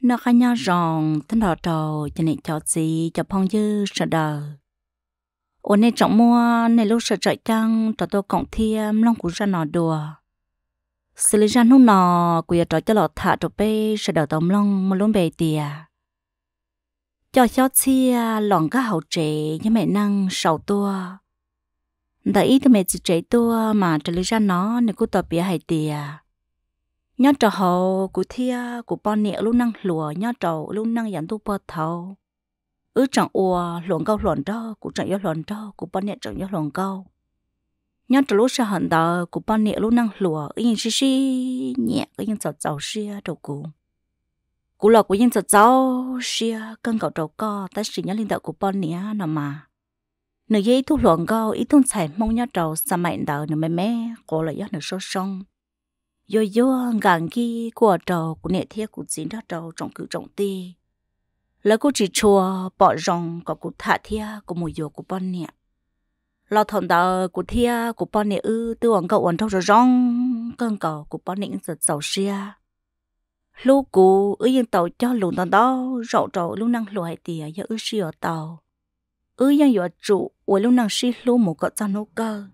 nó khá nhau ròn thân đỏ trầu cho nên cho gì cho phong dư sợ đờ ôn nên trọng mua nên lúc sợ chạy chăng cho tôi cộng thêm long cũng ra nọ đùa xử lý ra lúc nọ quỳ trò cho lọ thả trò bê sợ đờ tôm long mà luôn bề tìa cho cho chia lòn các hậu trệ như mẹ năng sầu tua đại ý thì mẹ chỉ trệ tua mà trở lý ra nó nên cứ tập bia hay tìa nhớ trò hồ của thia của bọn nẹ lúc năng lùa nhớ trò luôn năng dẫn tu bờ thầu ứ chẳng ùa luồn câu luồn đó của chẳng yếu luồn đó của bọn nẹ chẳng yếu luồn câu nhớ trò lúc sao hận đó của bọn nẹ lúc năng lùa yên xí xí nhẹ cái yên sọt sầu xia đầu cụ cụ lọ của yên sọt sầu xia cân cầu đầu co ta chỉ nhớ linh đạo của bọn nẹ nào mà nửa giây thu luận câu ý thun xài mong nhớ trầu sa mạnh đạo nửa mẹ mẹ cổ lại nhớ nửa số song yo yo ngang ki của trâu của nệ thiết của chính đó trâu trong cử trọng ti là cô chỉ chùa bỏ rong có cụ thả thia của mùi yo của bọn nè lo thằng đó của thia của bọn nè ư tư hoàng cậu hoàng trong rồi rong cơn cầu của bọn nè giật dầu xia lúc cụ ư yên tàu cho lùn tàu đó rậu trâu lúc năng lùi tìa giờ ư xì ở tàu ư yên yo trụ ủa lúc năng xì lúc một cậu cho nô cơ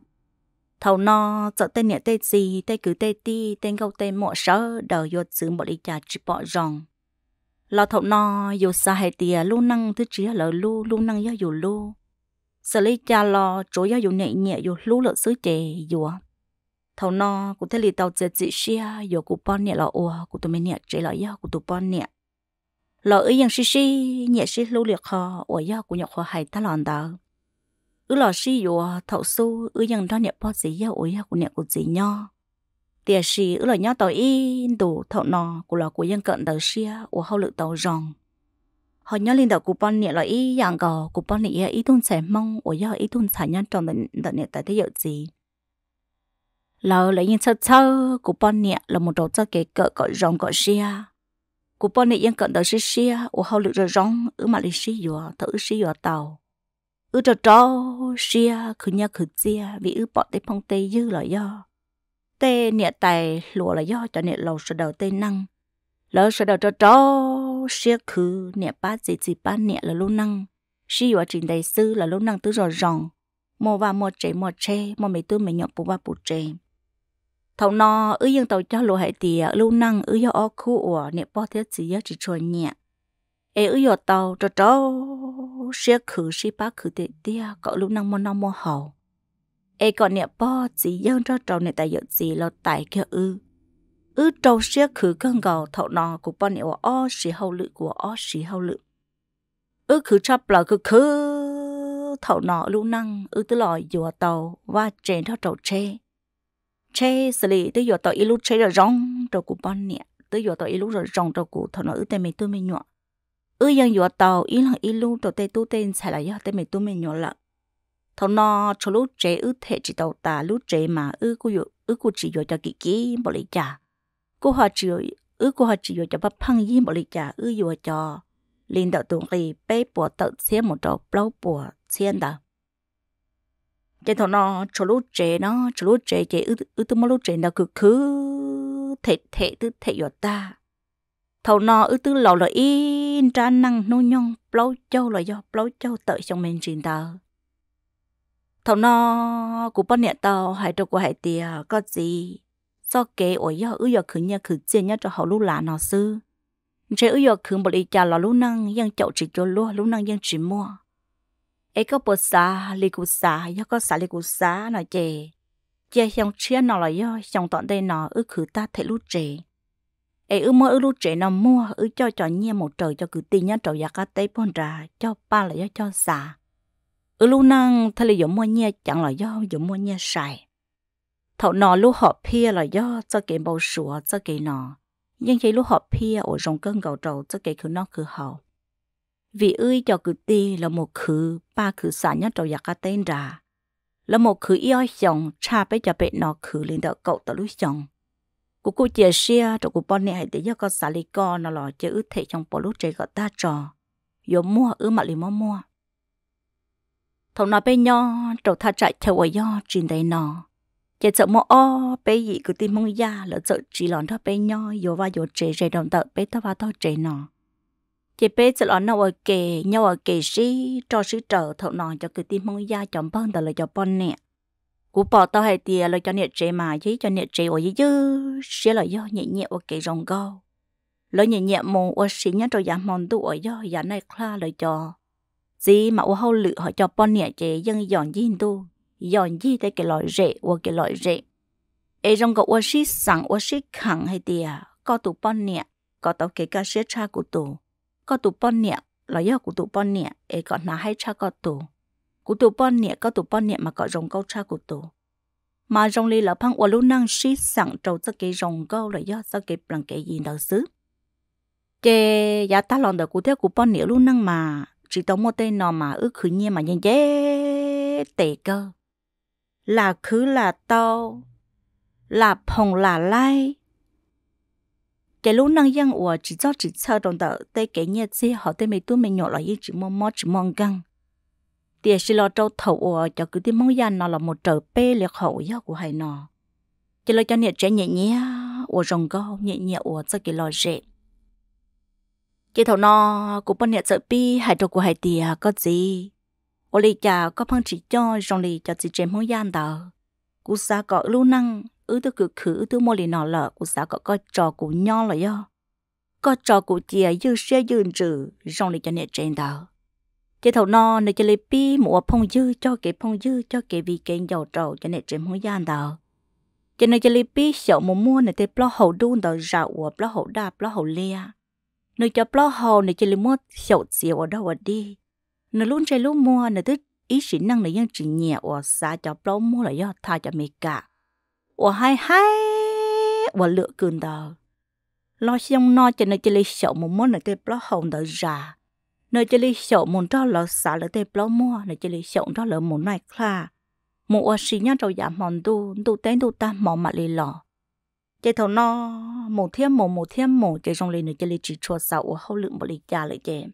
thầu no sợ tên nhẹ tên gì tên cứ tên ti tên câu tên mọ sớ đờ vô xứ một đi trà chỉ bỏ ròng lo thầu no dù xa hệ tìa lu năng thứ chỉ lỡ lu lu năng do dù lu sợ lấy cha lo chỗ do dù nhẹ nhẹ dù lu lỡ xứ chè dù thầu no cũng thấy lì tàu chè chị xia dù cụ bon nhẹ là ủa cụ tụi mình nhẹ chế là do cụ tụi bon nhẹ lo ấy yang xí xí nhẹ xí lu liệt kho ủa do cụ nhọ kho hay ta lòn đó ư lò xì yo thậu su ư yang đó nhẹ bao gì ya ôi ya của nhẹ của gì nho tiề xì ư lò nho tàu in đủ thậu nò của lò của yang cận đầu xia của hậu lực tàu ròng họ nhớ lên đầu của bọn niệm là ý yang gò của bọn niệm ý thun sẻ mong ôi ya ý thun sẻ nhân trong đợt đợt nhẹ tại thế giới gì lò lấy những sơ sơ của bọn niệm là một đầu sơ kể cỡ cỡ ròng cỡ xia của bọn niệm yang cận đầu xia của hậu lực rồi ròng ư mà lì xì yo thậu xì yo tàu ư trò trò xia khứ nhà khứ xia vì ư bỏ tê phong tê dư là do tê nịa tài lùa là do cho nịa lầu sờ đầu tê năng lỡ sờ đầu trò trò xia khứ nịa ba gì gì ba nịa là lô năng xi và trình đại sư là lô năng tứ rò ròng mò và mò trẻ mò chê mò mấy tư mấy nhọ bù ba bù chê thầu no ư yên tàu cho lùa hải tìa lô năng ư do ô khu ủa nịa bỏ thiết gì chỉ cho nhẹ ai ư yo tàu cho cho xe khử xe ba khử tệ tia cọ lúc năng mò năng mò hầu ai còn nè bo chỉ dân cho trâu nè tài giờ gì lo tài kia ư ừ. ư trâu xe khử cơn gò thọ nọ của bo nè o o xì hậu lự của o xì hầu lự ư khử chắp là cứ khử thọ nọ lúc năng ư tứ lòi dùa tàu và chèn cho trâu chê chê xử lý tới dùa tàu ít lúc chê rồi rong trâu của bo nè tới dùa tàu ít lúc rồi rong trâu của thọ nọ ư tay mày tôi mày nhọ ư yên yếu tàu ý lòng ý lu tàu tê tu tên xài là yếu tê mình tu mình nhỏ lợ thầu nó cho lúc trẻ ư thể chỉ tàu ta lúc trẻ mà ư cô yo ư cô chỉ yo cho kỳ kỳ, bỏ lấy trả Cú họ chỉ ư cú họ chỉ yo cho bắp phăng yên bỏ lấy trả ư yo cho linh đạo tuồng rì, bé bùa tự xem một đầu, lâu bùa xem đó trên thầu nó cho lúc trẻ nó cho lúc trẻ trẻ ư ư tu mà lúc trẻ nó cứ cứ thể thể tư thể yo ta thầu nọ ư tư lò là in ra năng nô nhong plau châu là do plau châu tới trong mình trình tờ thầu nọ của bọn nhà tàu hải trâu của hải tiề có gì do kế ổi do ư do khử nhà khử chia nhá cho họ lũ lá nọ sư chế ư do khử bọn ý cha là lũ năng dân chậu chỉ cho lúa lũ năng dân chỉ mua ấy có bột xà li cụ xà do có xà li cụ xà nó chè chia xong chia nọ là do xong tọn đây nọ ư khử ta thấy lũ trẻ ấy ư mơ ư lúc trẻ nó mua ư cho cho nhia một trời cho cứ tin nhá trời giặc tay bọn ra cho ba là do cho xả ư lúc năng thay là giống mua nhia chẳng là do giống mua nhia sai thọ nọ lúc họ pia là do cho cái bầu sủa cho cái nọ nhưng khi lúc họ pia ở rồng cơn gạo trầu cho cái cứ nó cứ hậu vì ơi cho cứ tê là một khứ ba khứ xả nhá trầu giặc tên ra là một khứ yêu chồng cha bây giờ bị nó khứ lên đỡ cậu tao lúc chồng cô cô chia sẻ cho cú bọn này để cho con xả lý con nó lo chơi ướt thể trong bộ lúc chơi gọi ta trò yo mua ứ mà lì mua mua thầu nó bé nhỏ trâu tha chạy theo ở yo trên đây nó chỉ sợ mua o bé gì cứ tìm mong ya lỡ sợ chỉ lòn thọ bé nhỏ yo va yo chơi chơi đồng tợ bé thọ va thọ chơi nó chỉ bé sợ lòn nó ở kề nhau ở kề sĩ cho sĩ trở thầu nó cho cứ tìm mong ya chọn bông tờ lời cho bọn này cú bỏ tao hay tiền lo cho nhẹ chế mà chứ cho nhẹ chế ở dưới chứ sẽ là do nhẹ nhẹ ở cái rồng go lo nhẹ nhẹ mồ ở xí nhá rồi giảm mòn tu ở do giảm này kha lời cho gì mà ô hậu lự họ cho bọn nhẹ chế dân dọn gì tu dọn gì tới cái loại rễ ở cái loại rễ ở rồng go ở xí sẵn ở xí khẳng hay tiền có tụ bọn nhẹ có tao cái cá sét cha của tụ có tụ bọn nhẹ là do của tụ bọn nhẹ ở còn nào hay cha có tụ cụ tụ bọn nịa có tụ bọn nịa mà có rồng câu cha cụ tụ mà rồng lì là phăng ua lú năng xí sẵn trâu cho cái rồng câu là do cho cái bằng cái gì đó xứ chê giá ta lòng đời cụ theo cụ bọn nịa lú năng mà chỉ tao một tên nò mà ước khứ nhiên mà nhanh dễ tệ cơ là khứ là tao là phòng là lai cái lúc năng dân ủa chỉ cho chỉ sợ đồng tờ tê cái nhiệt gì họ tê mấy tu mình nhỏ là ý chỉ mong mò chỉ mong găng tiền xí lo trâu thầu ở cho cứ tiếng mong gian nó là một trở bê liệt hậu do của hai nó chỉ lo cho nhẹ trẻ nhẹ nhẹ ở rồng gâu nhẹ nhẹ ở cho cái lo rệ chỉ thầu nó cũng bên nhiệt sợ bi hai trâu của hai tiền có gì ở lì chả có phong chỉ cho rồng lì cho chị trẻ mong gian đó cú xa có lưu năng ứ tư cử khử tư mô lì nọ lợ cú xa có có trò cú nho là do có trò cú chìa dư xe dư trừ rong lì cho nhẹ trên đó chế thầu no nơi chơi pi mua phong dư cho kẻ phong dư cho kẻ vì kẻ giàu trầu cho nên chuyện muốn gian đó cho nên chơi pi sợ mua mua nơi tế plo hậu đun đó rạo ủa plo hậu đa plo hậu lia nơi cho plo hậu này chơi mua sợ xỉu ở đâu ở đi nơi luôn chơi luôn mua nơi tức ý sĩ năng nơi dân chỉ nhẹ ủa xa cho plo mua là do tha cho mẹ cả ủa hai hai ủa lựa cường đó lo xong no cho nên chơi sợ mua mua nơi tế plo hậu đó ra nơi chơi li sổ muốn cho lỡ xả lỡ tê bao mua nơi chơi li sổ cho lỡ muốn này kha một ở xí nhá trâu giả mòn tu tu tên tu ta mòn mà lì lọ chế thầu nó một thiên một một thiên một chế trong li nơi chơi li chỉ chua sầu ở hậu lượng một li già lại chế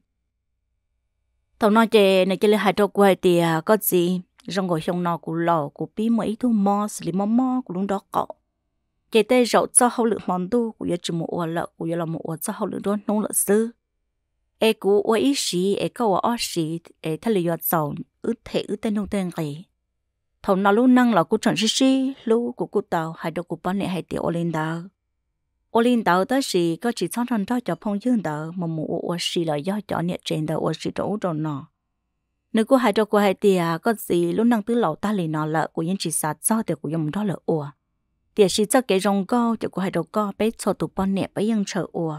thầu nó chế nơi chơi li hai trâu quay thì có gì trong ngồi trong nò của lò của pi mấy thu mò xử lý mò mò của lũng đó cọ chế tê rậu cho hậu lượng mòn tu của giờ chỉ một ở lợ của giờ là một ở cho hậu lượng đó nông lợ sư ai cú ở ít gì, ai câu ở ít xí ai thay lời giọt dòng ứ thể ứ tên nông tên gì thằng nào lúc năng là cú chọn xí xí lúc cú cú tàu hay đâu cú bán này hay tiểu linh đó ô linh tàu tới xí có chỉ sáng thằng đó cho phong dương đó mà mù ô xí là do cho nhẹ trên đó ô xí chỗ chỗ nọ nếu cô hay đâu cô hay tia có gì lúc năng tứ lâu ta lì nọ lợ của yên chỉ sát do tiểu của dùng đó là ủa tia xí chắc cái rong co cho cô hay đâu co bé cho tụ bán này bé yên chờ ủa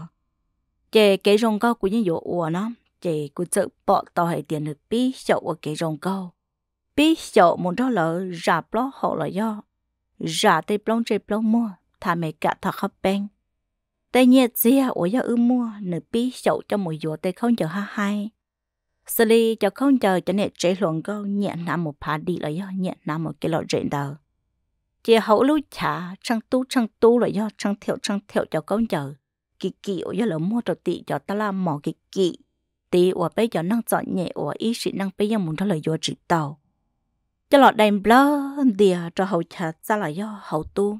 chị cái rong câu của những chỗ ủa nó chị cứ tự bỏ tao hay tiền được bí chỗ ở cái rong câu bí chỗ muốn đó là giả bó họ là do giả tây plong tây plong mua thà mày cả thật khắp bên tây nhiệt dìa à, ủa do ư mua nửa bí chỗ cho một chỗ tây không chờ ha hai xử lý cho không chờ cho nên chế luận câu nhẹ nằm một phá đi là do nhẹ nằm một cái lọ rễ đầu chị hậu lưu trả trăng tu trăng tu là do trăng thiệu trăng thiệu cho không chờ kỳ kỳ ở giờ là mua trò tị cho ta là mỏ kỳ kỳ tị ở bây giờ năng chọn nhẹ ở ý sĩ năng bây giờ muốn đó là do chỉ tàu cho lọ đèn blơ đìa cho hậu chả ra là do hậu tu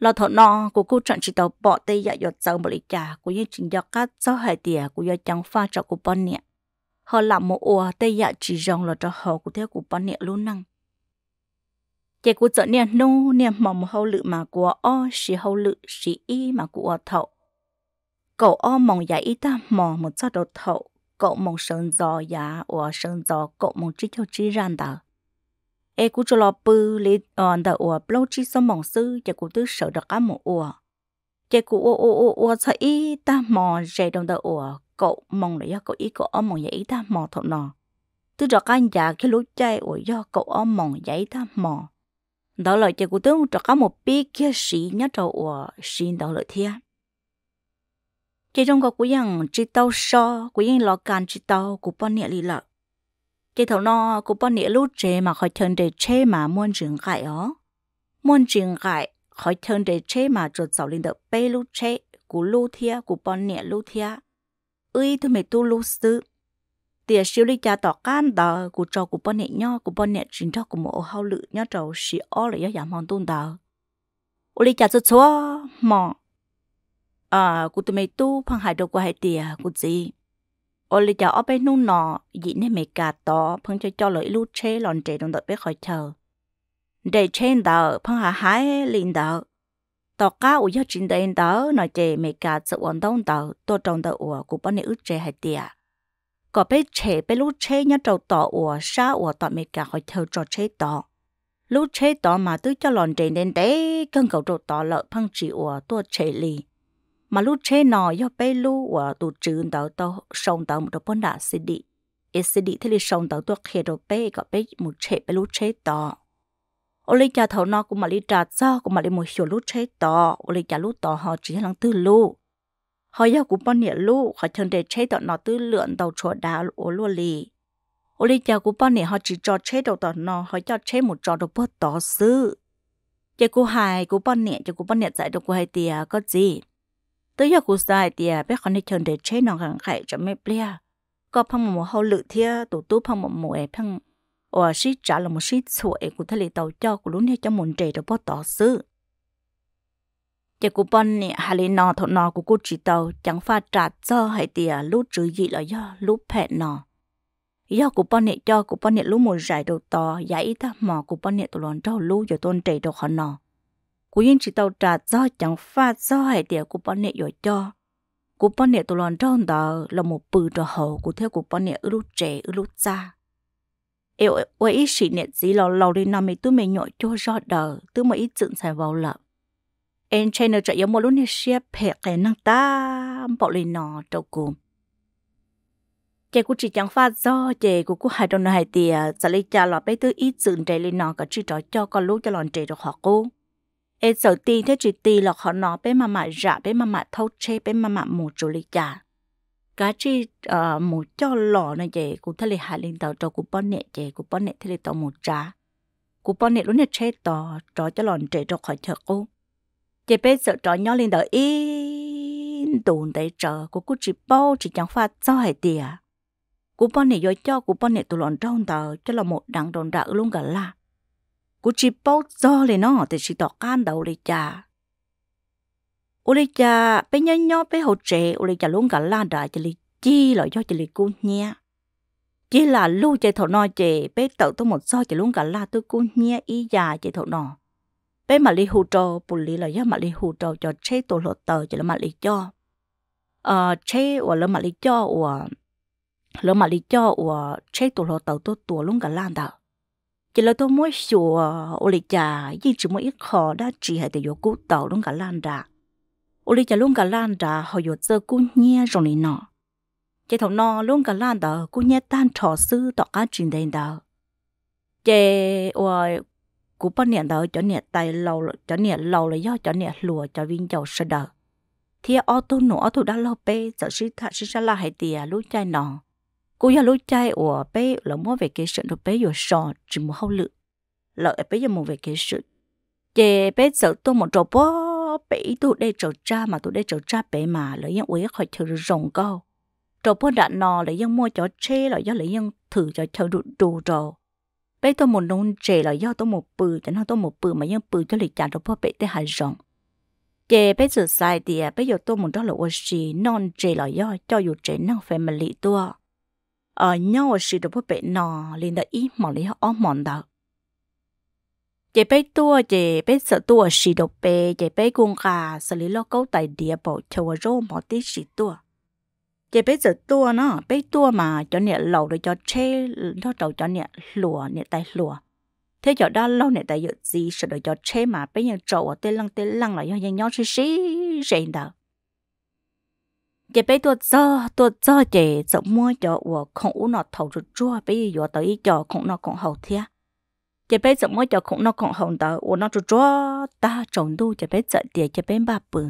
lọ thọ nọ của cô chọn chỉ tàu bỏ tay dạ do chồng bởi trà của những chuyện do các cháu hải tìa của do chẳng pha cho của bọn nhẹ họ làm một ủa tay dạ chỉ rong là cho họ của theo của bọn nhẹ luôn năng chị cũng chọn nè nô nè mỏng hậu lự mà của o xì hậu lự xì y mà của thọ cậu o mong ya ít ta mò một cho đồ thậu cậu mong sơn giò ya ở sơn giò cậu mong chỉ cho chỉ ran đó e cú cho lo bư lì on đó ở lâu chỉ sớm mong sư giờ cú tư sợ được ăn một ủa giờ cú ô ô ô ô cho ít ta mò rẻ đồng đó ở cậu mong là do cậu ít cậu o mong ya ít ta mò thậu nọ tư cho cái nhà khi lối chạy ở do cậu o mong ya ta mò đó là giờ cú tư cho cái một bí kia sĩ nhớ trâu ở xin đó lợi thiên chỉ trong cuộc cú yang chỉ tao so cú yang lo can chỉ tao cú bao nhiêu lì lợ chỉ thầu nó cú bao nhiêu lúc chế mà khỏi thân để chế mà muốn trường cải ó muốn trường cải khỏi thân để chế mà cho giàu lên được bê lúc chế cú lúc thia cú bao nhiêu lúc thia ơi thôi mày tu lúc sư, tiền siêu lý cha tỏ can tờ cú trò cú bao nhiêu nhau cú bao nhiêu chính cho cú mộ hao lự nhau trầu xì ó lại giảm hòn tuôn tờ ôi lý cha cho chúa mỏ à ờ, cụ tụi mày tu phăng hải đồ qua hải tìa cụ gì ô lì cháu ở bên nu nọ dị nên mày cả tỏ phăng cho cho lợi lú chê lòn trẻ đồng đợi bé khỏi chờ để trên đó phăng hà hái liền đó tỏ cá u cho chín đây đó nói trẻ mày cả sự ổn đông đó tôi trong đó ủa cụ bọn này ướt trẻ hải tìa có bé trẻ bé lú chê nhá trâu tỏ ủa xa ủa tỏ mày cả khỏi chờ cho chê tỏ lú chê tỏ mà tôi cho lòn trẻ nên đấy cân cầu trâu tỏ lợ phăng chỉ ủa tôi chê liền mà lúc chế nọ yo bê lu ở tụ trừ tàu tàu sông tàu một bón đá xí đi ít xí đi thế là sông tàu tuột khé đồ bê có bê một chế bê lúc chế tàu ô lý cha thầu nọ cũng mà lý trả cho cũng mà lý một hiểu lúc chế tàu ô lý cha lúc tàu họ chỉ lăng tư lu họ yo cũng bón nhẹ lu họ chân để chế tàu nọ tư lượn tàu chỗ đá ô lu lì ô lý cha cũng bón nhẹ họ chỉ cho chế đầu tàu nọ họ cho chế một trò đồ bớt tàu sư chị cô hài cô bón nhẹ chị cô bón nhẹ dạy được cô hay tiề có gì tới giờ cụ sai thì bé con đi chơi để chế nó hàng khải cho mẹ bia có phong một hậu lự thia tụ tú phong một mùa phong ở sĩ trả là một sĩ sủa của thầy tàu cho của lúc này cho muốn trẻ được bắt tỏ sự chỉ của bọn nè hà lý nọ thọ nọ của cô chỉ tàu chẳng pha trả cho hay tìa lúc trừ gì là do lúc phẹ nọ do của bọn nè cho của bọn nè lúc một giải đầu to giải ít mò của bọn nè tụ lòn trâu lúc giờ tôn trẻ được họ nọ cú yên chỉ tàu trả do chẳng pha do hệ địa của bọn nệ rồi cho của bọn nệ tôi loan trong đó là một bự trò hậu của theo của bọn nệ ư lúc trẻ ư lúc xa yêu ơi ít xỉ nệ gì lò lò đi nằm mấy tôi mới nhội cho rõ đờ tôi mới ít dựng xài vào lợp em chơi nó chạy yếu một lúc nè xe phe cái năng ta bỏ lên nó trâu cùng chị cũng chỉ chẳng phát do chị cũng cũng hai đồng hai tiền sẽ lấy cha lọ bé tư ít dựng trẻ lên nó cả chỉ trò cho con lú cho lòn trẻ được họ cô ai sợ ti thế chỉ ti là họ nói bé mà mà bé mà thâu chê bé mà mà mù chủ cá chi ờ, mù cho lò này vậy cũng thế là hại lên tàu bón nẹt vậy cũng bón nẹt thế là tàu mù trả cũng bón nẹt luôn nẹt chê tàu cho cho lòn trẻ cho khỏi chợ cô chị bé sợ trò nhỏ lên đợi in tồn tại chờ của cô chỉ bao chỉ chẳng pha cho hay tiề của bọn này do cho của bọn này tụi lòn trong tờ cho là một đằng đòn đạo luôn cả là กูจีเป้าจ้อเลยเนาะแต่ชีต่อก้านเดาเลยจ้าอุลิจ้าไปย่อยๆไปหดเจอุลิจ้าลุงกันล่าด่าจะลิจี้หรอย่อจะลิกูเนี่ย chỉ là lưu chạy thổ nọ chạy bé tàu tôi một sao chạy luôn cả la tôi cũng nhia ý già chạy thổ nọ bé mà li hù trò bù li là do mà li hù trò cho chế tổ lộ tờ chỉ là mà li cho chế ờ, và lỡ li cho và lỡ li cho chế tổ lộ tờ tôi tổ luôn cả la đó chỉ là tôi mới sửa ô lịch chả chỉ chỉ mới ít khó đã chỉ hay để vô cú tàu luôn cả lan ra ô lịch chả luôn cả lan ra họ vô giờ cú nhia rồi này nọ chỉ thằng nọ luôn cả lan đó cú nhia tan trò sư tọt cá chuyện đến đó chỉ ôi cú bắt nhẹ đó cho nhẹ tay lâu cho nhẹ lâu là do cho nhẹ lùa cho viên dầu sơ đờ thì ô tô nổ ô tô đã lâu bê giờ sĩ thật sĩ ra là hay tiề lúc chạy nọ cô giáo lúc trai của bé là mua về cái sự bé giờ sò chỉ mua hậu lự là bé giờ mua về cái sự chị bé sợ tôi một trò bó bé tôi đây trò cha mà tôi đây trò cha bé mà lấy những uế khỏi thử rồng câu trò bó đã nò lấy những mua cho chê là do lấy những thử cho thử đủ đủ rồi bé tôi một nông trẻ là do tôi một bự chẳng hạn tôi một bự mà những bự cho lịch trả trò bó bé tới hài rồng chị bé sợ sai thì bé giờ tôi muốn đó là ô gì, non trẻ là do cho dù trẻ năng family tôi ở nhau sự được bố bé nọ lên đã ít mỏ lấy họ mòn đó chế bé tua chế bé sợ tua sự được bé chế bé cũng cả xử lý lo câu tài địa bộ chờ rô mỏ tí sự tua chế bé sợ tua nó bé tua mà cho nè lẩu rồi cho chê nó đầu cho nè lùa nè tay lùa thế cho đó lâu nè tại dự gì sợ được cho chê mà bé nhân trầu ở tê lăng tê lăng là do nhân nhau xí xí rèn đó chỉ bé tôi cho tôi cho chỉ giống mua cho của không u nọ thầu rồi chua bé giờ tới cho không nọ còn hậu thia chỉ bé giống mua cho không nọ còn hậu đó uống nọ rồi chua ta trồng đu chỉ bé sợ tiền chỉ bé ba bự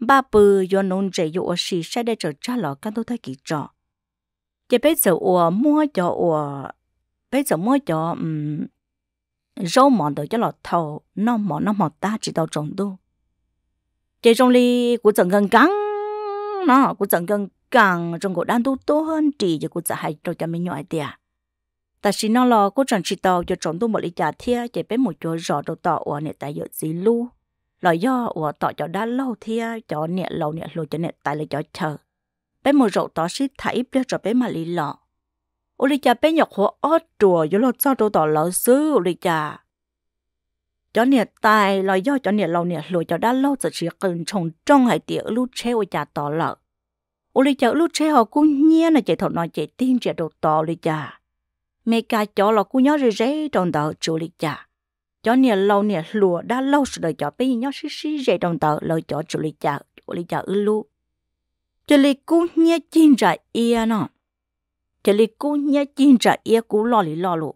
ba bự do nôn chỉ do ở xì sai đây trở cha lọ căn tôi thấy kỹ cho. chỉ bé giờ uống mua cho uống bé giờ mua cho um rau mòn được cho lọ thầu nó mỏ nó mỏ ta chỉ tao trồng đu chỉ trồng ly của trận gần cắn nó cũng chẳng gần càng trong cổ đan tu tốt hơn chỉ cho của chả hay trong cho mình nhỏi tiệt à. ta xin nó lo của chẳng chỉ tàu cho chúng tôi một lý giả thia chỉ biết một chỗ rõ đầu tọ của nè tại dự gì lu lo do của tọ cho đã lâu thia cho nè lâu nè lâu cho nè tại là cho chờ bé một rậu tỏ xí thảy biết cho bé mà lý lọ ô lý cha bé nhọc của ót chùa vô lo sao đâu tỏ lỡ xứ ô lý cha cho nè tài lo do cho nè lâu nè lùi cho đã lâu sẽ chỉ cần trồng trong hải tiệc lúc chế ở nhà tỏ lợ ô lì chợ lúc chế họ cũng nhé là chạy thọ nói chạy tin chạy đồ tỏ lì chả mẹ cả cho là cũng nhớ rồi rẽ trong tờ chủ lì chả cho nè lâu nè lùa đã lâu sẽ đợi cho bây nhớ xí xí rẽ trong tờ lời cho chủ lì chả ô lì chả ư lu cho lì cũng nhé chín trả ia nó. cho lì cũng nhé chín trả ia cũng lo lì lo lụa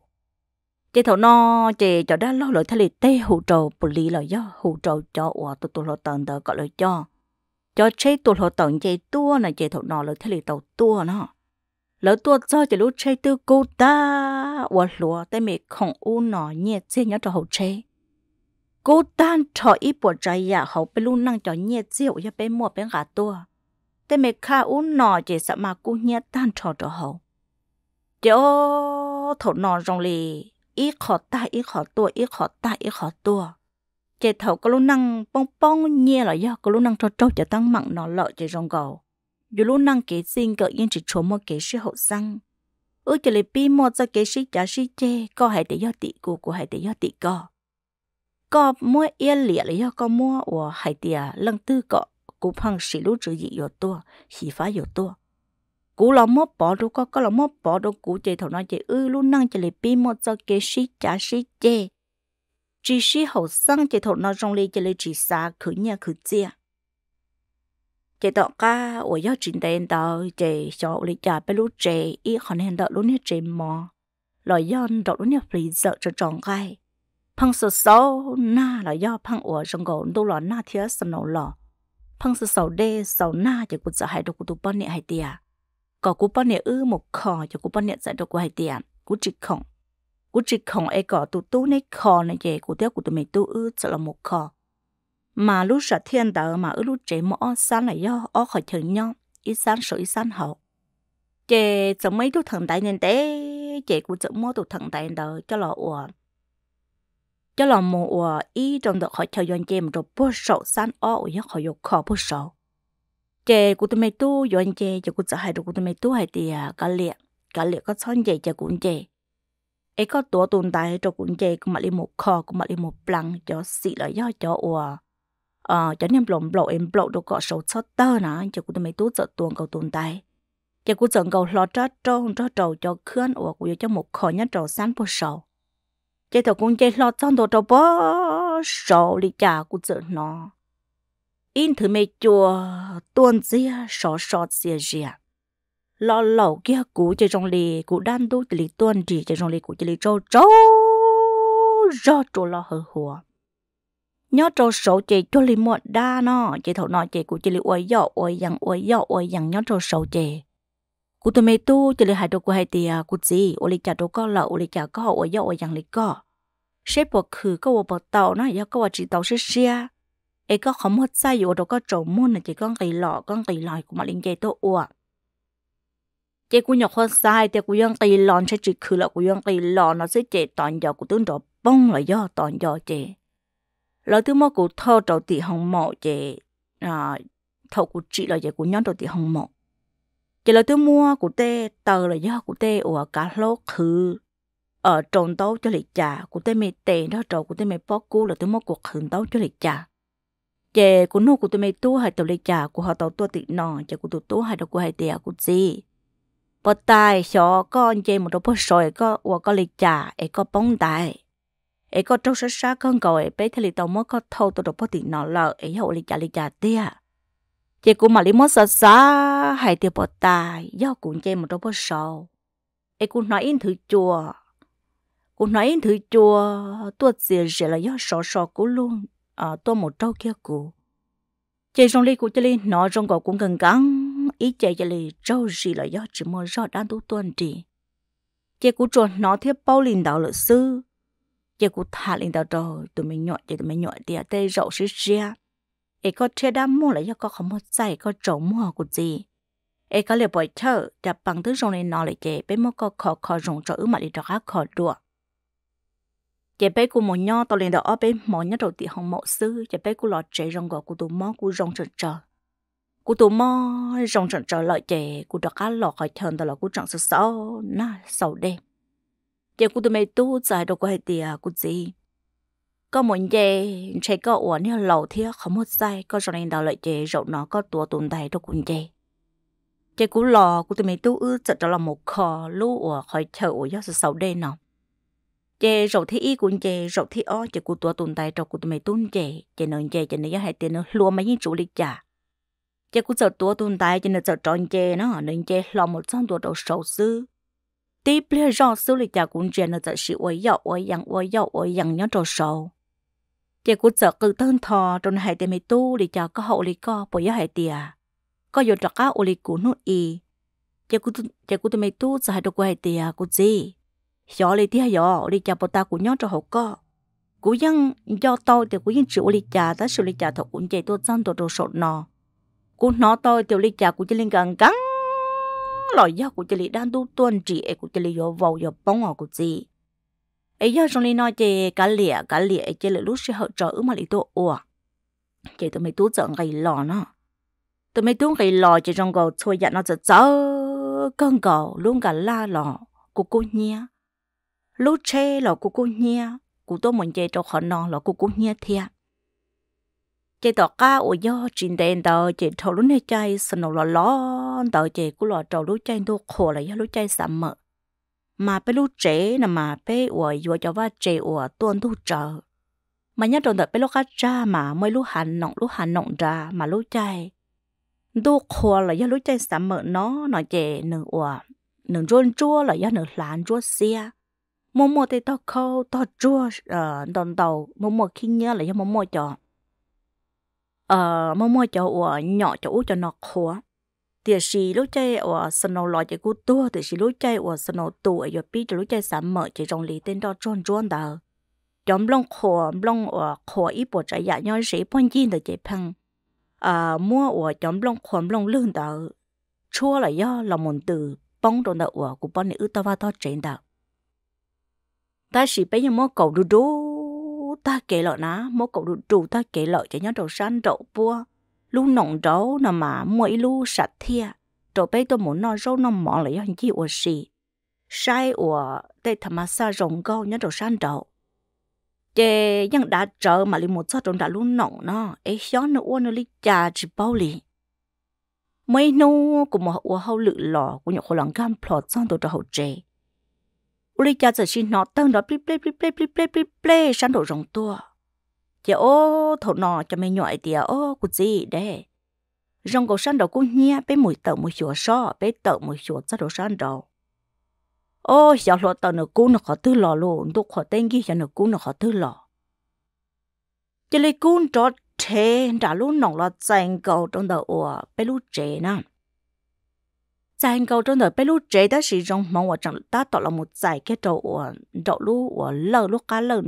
chị thọ nó chị cho đã lo lỗi thay lì tê hụ trầu bù lì lời do hụ trầu cho ủa tụ tụ lo tần đỡ có lời cho cho chế tụ lo tần chị tua này chị thọ nó lời thay lì tàu tua nó lỡ tua cho chị lúc chế tư cô ta ủa lúa tê mẹ không u nó nhẹ chế nhớ cho hụ chế cô ta cho ít bộ trái ya dạ hậu bên luôn năng cho nhẹ chế ủa bên mua bên gà tua tê mẹ kha u nó chị sợ mà cô nhẹ tan cho cho hậu chị thọ thấu rong lì ý khó ta ý khó tua ý khó ta ý khó tua chế thầu có lúc năng bong bong nhẹ là do có lúc năng cho trâu cho tăng mặn nó lợi chế rong gầu dù lúc năng kế xin cỡ yên chỉ chỗ một kế sĩ hậu xăng ước chế lấy pi một cho kế sĩ trả sĩ chê hay để do tị cụ của hay để do tị co có mua yên lìa là do có mua của hay tìa lần tư cọ cũng phăng sĩ chữ gì yếu tua hỉ phá yếu tua cú lò mốt bỏ đâu có có lò mốt bỏ đâu cú chị thầu nói chị ư luôn năng chị lấy pin một cho cái xí trả xí chê chỉ xí hậu sang chị thầu nói trong ly chị lấy chỉ xa khử nhà khử chia chị tọ ca ở do chuyện tiền tờ chị cho lấy trả bé lúc chị ý còn hiện đợi luôn hết chị mò lò do đợi luôn hết phí dợ cho tròn gai phăng sờ sâu na là do phăng ủa trong gỗ đâu lò na thiếu sờ nổ lò phăng sờ sâu đê sâu na chị cũng sợ hai đâu cụ tụ bao nị hai tiệt có cú bọn nè ư một khò cho cú bọn nè giải đồ của hai tiền cú chỉ khổng cú chỉ khổng ấy có tụ tu nấy khò này về cú theo cú tụi mình tu ư sẽ là một khò mà lúc sợ thiên tờ mà ư lúc trẻ mỏ sáng là do ó khỏi chừng nhau ý sáng sổ ý sáng hậu chè sợ mấy tụ thần tài nên tế, chè cú sợ mỏ tụ thần tài đại tờ cho là ủa cho là mù ủa ý trong đó khỏi chờ yon chè một đồ bút sổ sáng ó ủa khỏi dục khó bút sổ chè của tôi mày tu rồi anh chè cho của sợ hai của tôi mày tu hay thì cả liệt cả liệt có son chè cho cũng chè ấy có tổ tồn tại cho cũng chè cũng mặc lên một kho cũng mặc lên một plăng cho xị là do cho ủa ờ cho nên lộn lộ em lộ đồ cọ sầu sót tơ nè cho của tôi mày tu sợ tuồng cầu tồn tại cho của sợ cầu lo cho trâu cho trâu cho khươn ủa của cho một kho nhất trâu sáng bồ sầu cho tôi cũng chè lo cho đồ trâu bó sầu đi chả của sợ nó in thử mẹ chùa tuôn dìa sọ sọ dìa dìa lo lẩu kia cú chơi trong lì cú đan tu chơi lì tuôn dì chơi trong lì cú chơi lì trâu trâu rơ trâu lo hờ hùa nhớ trâu sầu chơi cho lì muộn đa nó chơi thầu nó chơi cú chơi lì uầy dọ uầy dằng uầy dọ uầy dằng nhớ trâu sầu chơi cú tụi mày tu chơi lì hai đồ của hai tìa cú gì uầy lì chả đồ có lẩu uầy lì chả có uầy dọ uầy dằng lì có sếp bọc khử có bọc tàu nó giờ có bọc chỉ tàu sẽ xia ấy có không mất sai yếu đâu có trộm môn là chỉ con gầy lọ con gầy lòi của mà linh dây tôi ủa chỉ cũng nhọc hơn sai thì của dân gầy lòn sẽ chỉ khử là của dân gầy lò nó sẽ chỉ toàn giờ của tướng đó bông là do toàn giờ chị lỡ thứ mơ của thâu trộm thì hồng mỏ chị à thâu của chị là chị của nhóm trộm thì hồng mỏ, chỉ là tôi mua của tê tờ là do của tê ủa cả lô khử ở ờ, trộn tấu cho lịch trà của tê mẹ tệ đó trộn của tê mẹ bó cú là thứ mua cuộc hưởng tấu cho lịch trà chè của nó của tôi mày tu hay tàu lấy trả của họ tàu tua tự nọ chè của tôi tu hay đâu của hai tiền của gì bỏ tài sọ, con chè một đầu bỏ sỏi có và có lấy trả ấy có bóng tài ấy có trâu sát sát con cầu ấy bé thì tàu mới có thâu tàu đầu bỏ tự nọ lợ ấy hậu lấy trả lấy trả tia chè của mà lấy mất sát sát hay tiền bỏ tài do cũng chè một đầu bỏ sầu ấy cũng nói in thử chùa cũng nói in thử chùa tua tiền sẽ là do sọ sọ của luôn ờ tôi một trâu kia cụ chạy rong li cụ chạy li nó rong gò cũng gần gắng ý chạy chạy li trâu gì là do chỉ mơ rõ đang tu tuần trì chị cụ chuột nó thiết bao linh đạo lợi sư chị cụ thả linh đạo rồi tụi mình nhọt chị tụi mình nhọt tiệt tê rậu xí xia ấy có chơi đá mua là do có không mua dạy có trâu mua của gì ấy có liệu bồi thở đập bằng thứ rong này nó lại chạy bên mua có khó khó rong cho ứ mà đi cho khác khó đùa chế bé của một nho tao liền đó ở bên mỏ nhất đầu tiện hồng mộ sư chế bé của lọ chế rong gò của tụ mò của rong trần trờ của tụ mò rong trần trờ lợi chế của đó cá lọ khỏi thần tao là của trọng sơ sâu na sầu đê chế của tụi mày tu dài đồ của hai tiề của gì có một chế chế có uổng như lầu thiếc không một sai có rong nên đó lợi chế rộng nó có tua tồn tại đồ của chế chế của lọ của tụi mày tu ư chợt đó là một kho lũ uổng khỏi chờ uổng do sầu đê nào chị rậu thì y của chị rậu thì o chị của tua tồn tại trong của tụi mày tốn chị chị nói chị chị nói hai tiền nó luôn mấy những chủ lịch trả chị cũng sợ tua tồn tại chị nói sợ tròn chị nó nên chị lo một trong tua đầu sầu sư tí bia rõ sư lịch trả cũng chị nó sợ sự ôi dạo ôi yang ôi dạo ôi yang nhớ đầu sầu chị cũng sợ cứ thân thò trong hai tiền mày tu lịch trả có hậu lịch co bởi hai tiền có giờ trọc cá ô lịch của nó y chị cũng chị cũng tụi mày tu sợ hai đồ quay tiền cũng gì 小里底哟，里家不打姑娘着好个，姑娘要到的姑娘只屋里家，但是里家头姑娘多脏多多手呢，姑娘到的里家姑娘连杠杠，老爷姑娘里单独端着，哎姑娘里要 vào 要帮我姑子，哎呀，上里那这干裂干裂，这里 lúc 时候找嘛里多哦，这都没多整个老呢，都没多个老，这种个错呀那就走，更高弄个拉了，姑姑娘。lúc chê là cô cô nhia cô tôi muốn chơi trò họ nọ là cô cô nhia thiệt chơi tỏ cá ở do chuyện đèn tờ chơi thầu lúc này chơi sân nó là lon tờ chơi cũng là trò lú chơi tôi khổ là do lú chơi sầm mờ mà bé lú trẻ là mà bé ở do cho va trẻ ở tuần thu chờ mà nhớ trong đợt bé lú cá ra mà mới lú hàn nọng lú hàn nọng ra mà lú chơi tôi khổ là do lú chơi sầm mờ nó nó chơi nửa ủa nửa rôn chua là do nửa làn chua xia mua mua thì tao khâu tao chua ờ đòn đầu mua mua khi nhớ lại cho mua mua cho ờ mua mua cho ủa nhỏ cho ú cho nó khóa thì xì lúc chơi ủa sân nó lo chơi cú tua thì xì lúc chơi ủa sân nó tuổi giờ pi cho lúc chơi sắm mở chỉ trong lý tên đó tròn tròn đó chấm long khóa long ủa khóa ít bộ trái dạ nhau sĩ bông chín để chơi phăng ờ mua ủa chấm long khóa long lương đó chua là do là mồn từ bóng trong đó ủa của bông này ư tao vào tao trên đó ta chỉ bây giờ mua cầu đu đu ta kể lọ ná mua cầu đu đu ta kể lọ cho nhau đầu san đậu bua lu nồng đậu nà mà mua lu sạch thia đậu bây tôi muốn nó râu nó mỏ lại hàng gì ủa gì sai ủa đây thầm mà sa rồng câu nhau đầu san đậu chế nhưng đã chờ mà li một số trong đã lu nồng nó ấy xó nó uo nó li trà chỉ bao li mấy nô cũng một uo hậu lự lò của nhậu khổ lòng cam plot xong tôi cho hậu chế uli cha giờ xin nọ tăng đó ple ple ple ple ple ple ple, plip sáng đổ rồng tua chị ô thổ nọ cho mày nhọi tìa ô cụ gì đấy rồng cổ sáng đầu cũng nhia bé mũi tẩu mũi chùa so bé tẩu mũi chùa cho đồ sáng đầu ô giờ lo tàu nửa cú nửa khó tư lò luôn tôi khó tên ghi cho nửa cú nửa khó tư lò chị lấy cú trò thế đã lúc nòng lo dành cầu trong đầu ủa bé lúc trẻ nào 在狗中的被路追的是一种猛我长大到了么在给着我着路我乐路嘎乐